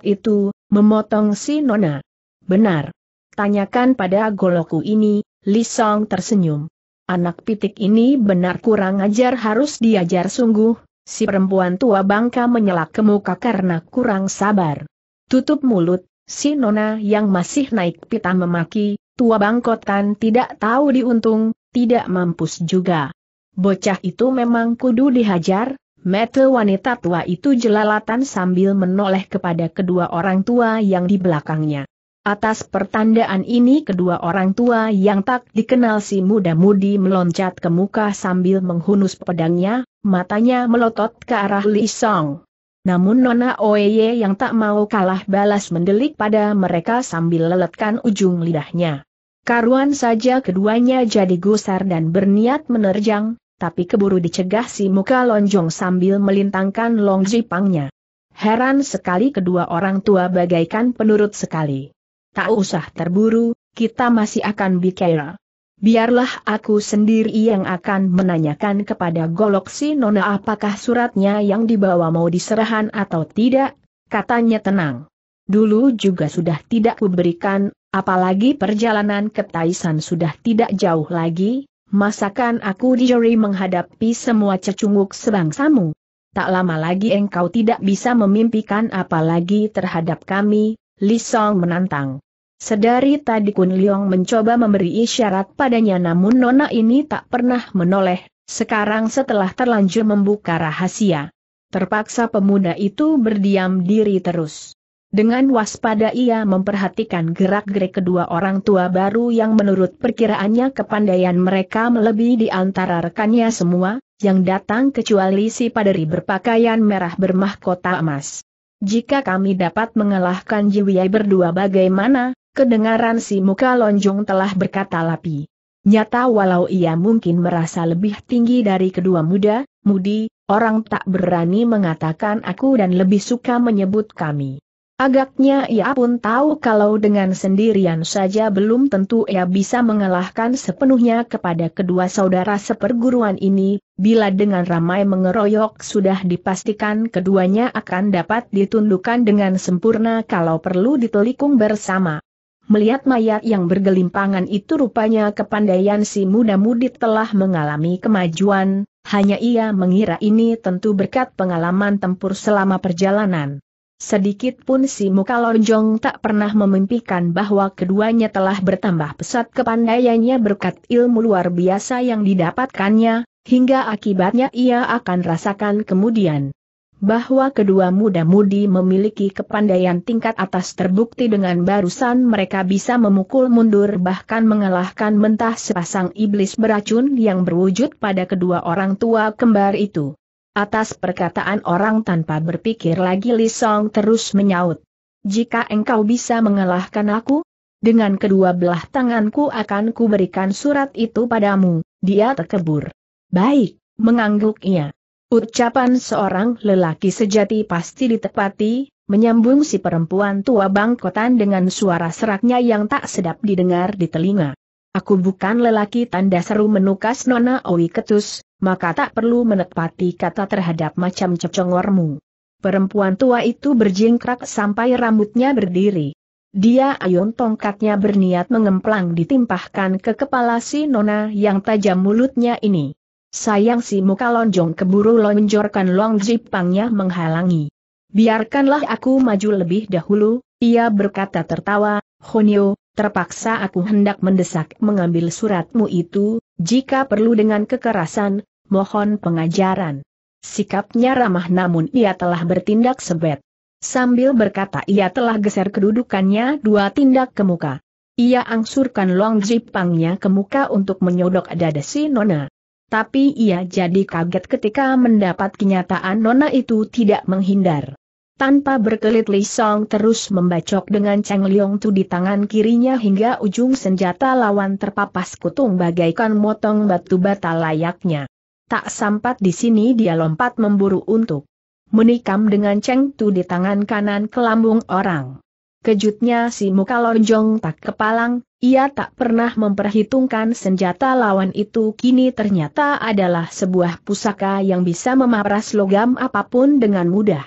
itu, Memotong si Nona. Benar. Tanyakan pada goloku ini, Lisong tersenyum. Anak pitik ini benar kurang ajar harus diajar sungguh, si perempuan tua bangka menyelak ke muka karena kurang sabar. Tutup mulut, si Nona yang masih naik pita memaki, tua bangkotan tidak tahu diuntung, tidak mampus juga. Bocah itu memang kudu dihajar, Mata wanita tua itu jelalatan sambil menoleh kepada kedua orang tua yang di belakangnya. Atas pertandaan ini kedua orang tua yang tak dikenal si muda-mudi meloncat ke muka sambil menghunus pedangnya, matanya melotot ke arah Li Song. Namun Nona Oye yang tak mau kalah balas mendelik pada mereka sambil leletkan ujung lidahnya. Karuan saja keduanya jadi gusar dan berniat menerjang, tapi keburu dicegah si muka lonjong sambil melintangkan long jipangnya. Heran sekali kedua orang tua bagaikan penurut sekali. Tak usah terburu, kita masih akan bicara. Biarlah aku sendiri yang akan menanyakan kepada Golok si Nona apakah suratnya yang dibawa mau diserahan atau tidak, katanya tenang. Dulu juga sudah tidak kuberikan, apalagi perjalanan ke Taisan sudah tidak jauh lagi, Masakan aku dijeri menghadapi semua cecunguk sebangsamu? Tak lama lagi engkau tidak bisa memimpikan apalagi terhadap kami, Li Song menantang. Sedari tadi Kun Liong mencoba memberi isyarat padanya namun nona ini tak pernah menoleh, sekarang setelah terlanjur membuka rahasia. Terpaksa pemuda itu berdiam diri terus. Dengan waspada ia memperhatikan gerak-gerik kedua orang tua baru yang menurut perkiraannya kepandaian mereka melebihi di antara rekannya semua, yang datang kecuali si paderi berpakaian merah bermahkota emas. Jika kami dapat mengalahkan Jiwiyai berdua bagaimana, kedengaran si muka lonjong telah berkata lapi. Nyata walau ia mungkin merasa lebih tinggi dari kedua muda, mudi, orang tak berani mengatakan aku dan lebih suka menyebut kami. Agaknya ia pun tahu kalau dengan sendirian saja belum tentu ia bisa mengalahkan sepenuhnya kepada kedua saudara seperguruan ini, bila dengan ramai mengeroyok sudah dipastikan keduanya akan dapat ditundukkan dengan sempurna kalau perlu ditelikung bersama. Melihat mayat yang bergelimpangan itu rupanya kepandaian si muda mudi telah mengalami kemajuan, hanya ia mengira ini tentu berkat pengalaman tempur selama perjalanan. Sedikit pun si Muka Lonjong tak pernah memimpikan bahwa keduanya telah bertambah pesat kepandaiannya berkat ilmu luar biasa yang didapatkannya, hingga akibatnya ia akan rasakan kemudian. Bahwa kedua muda-mudi memiliki kepandaian tingkat atas terbukti dengan barusan mereka bisa memukul mundur bahkan mengalahkan mentah sepasang iblis beracun yang berwujud pada kedua orang tua kembar itu. Atas perkataan orang tanpa berpikir lagi Li Song terus menyaut. Jika engkau bisa mengalahkan aku, dengan kedua belah tanganku akan kuberikan surat itu padamu, dia terkebur. Baik, mengangguk ia. Ucapan seorang lelaki sejati pasti ditepati, menyambung si perempuan tua bangkotan dengan suara seraknya yang tak sedap didengar di telinga. Aku bukan lelaki tanda seru menukas Nona Oi Ketus, maka tak perlu menepati kata terhadap macam cecongormu. Perempuan tua itu berjingkrak sampai rambutnya berdiri. Dia ayun tongkatnya berniat mengemplang ditimpahkan ke kepala si Nona yang tajam mulutnya ini. Sayang si muka lonjong keburu lonjorkan long jipangnya menghalangi. Biarkanlah aku maju lebih dahulu, ia berkata tertawa, Honyo, terpaksa aku hendak mendesak mengambil suratmu itu, jika perlu dengan kekerasan, mohon pengajaran. Sikapnya ramah namun ia telah bertindak sebet. Sambil berkata ia telah geser kedudukannya dua tindak ke muka. Ia angsurkan long jipangnya ke muka untuk menyodok dada si Nona. Tapi ia jadi kaget ketika mendapat kenyataan Nona itu tidak menghindar. Tanpa berkelit Li Song terus membacok dengan Cheng Liong Tu di tangan kirinya hingga ujung senjata lawan terpapas kutung bagaikan motong batu bata layaknya. Tak sampat di sini dia lompat memburu untuk menikam dengan Cheng Tu di tangan kanan kelambung orang. Kejutnya si muka lonjong tak kepalang, ia tak pernah memperhitungkan senjata lawan itu kini ternyata adalah sebuah pusaka yang bisa memaras logam apapun dengan mudah.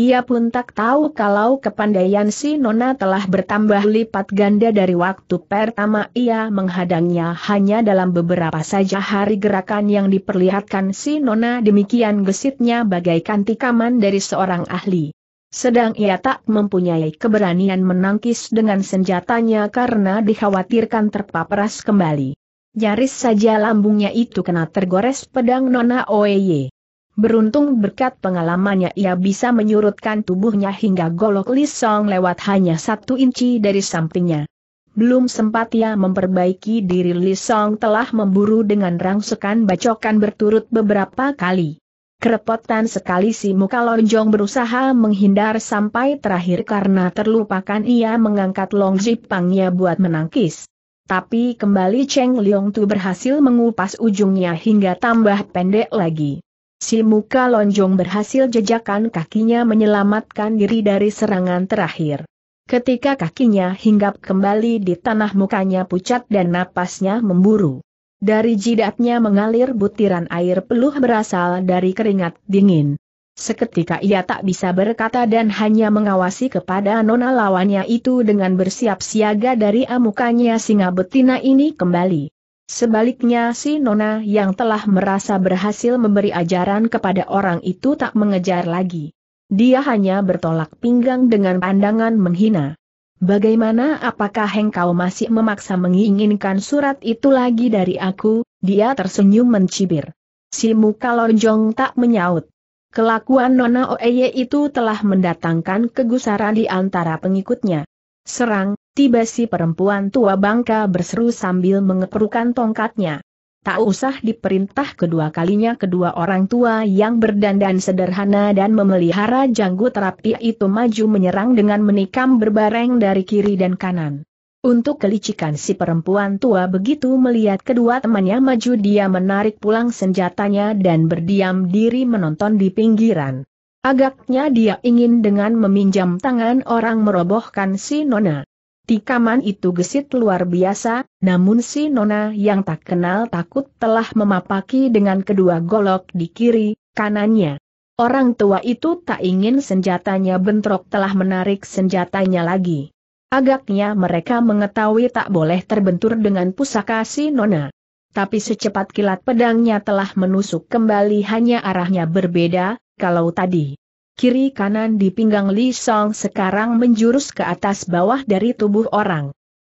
Ia pun tak tahu kalau kepandaian si Nona telah bertambah lipat ganda dari waktu pertama ia menghadangnya hanya dalam beberapa saja hari gerakan yang diperlihatkan si Nona demikian gesitnya bagaikan tikaman dari seorang ahli. Sedang ia tak mempunyai keberanian menangkis dengan senjatanya karena dikhawatirkan terpaperas kembali. Nyaris saja lambungnya itu kena tergores pedang Nona Oeye. Beruntung berkat pengalamannya ia bisa menyurutkan tubuhnya hingga golok Lisong lewat hanya satu inci dari sampingnya. Belum sempat ia memperbaiki diri Lisong telah memburu dengan rangsukan bacokan berturut beberapa kali. Kerepotan sekali si muka lonjong berusaha menghindar sampai terakhir karena terlupakan ia mengangkat long jipangnya buat menangkis. Tapi kembali Cheng Leong Tu berhasil mengupas ujungnya hingga tambah pendek lagi. Si muka lonjong berhasil jejakan kakinya menyelamatkan diri dari serangan terakhir. Ketika kakinya hinggap kembali di tanah mukanya pucat dan napasnya memburu. Dari jidatnya mengalir butiran air peluh berasal dari keringat dingin. Seketika ia tak bisa berkata dan hanya mengawasi kepada nona lawannya itu dengan bersiap siaga dari amukannya singa betina ini kembali. Sebaliknya si Nona yang telah merasa berhasil memberi ajaran kepada orang itu tak mengejar lagi. Dia hanya bertolak pinggang dengan pandangan menghina. Bagaimana apakah engkau masih memaksa menginginkan surat itu lagi dari aku? Dia tersenyum mencibir. Si muka lonjong tak menyaut. Kelakuan Nona Oeye itu telah mendatangkan kegusaran di antara pengikutnya. Serang, Tiba si perempuan tua bangka berseru sambil mengeperukan tongkatnya. Tak usah diperintah kedua kalinya kedua orang tua yang berdandan sederhana dan memelihara janggut rapi itu maju menyerang dengan menikam berbareng dari kiri dan kanan. Untuk kelicikan si perempuan tua begitu melihat kedua temannya maju dia menarik pulang senjatanya dan berdiam diri menonton di pinggiran. Agaknya dia ingin dengan meminjam tangan orang merobohkan si nona. Tikaman itu gesit luar biasa, namun si Nona yang tak kenal takut telah memapaki dengan kedua golok di kiri, kanannya. Orang tua itu tak ingin senjatanya bentrok telah menarik senjatanya lagi. Agaknya mereka mengetahui tak boleh terbentur dengan pusaka si Nona. Tapi secepat kilat pedangnya telah menusuk kembali hanya arahnya berbeda, kalau tadi kiri kanan di pinggang Li Song sekarang menjurus ke atas bawah dari tubuh orang.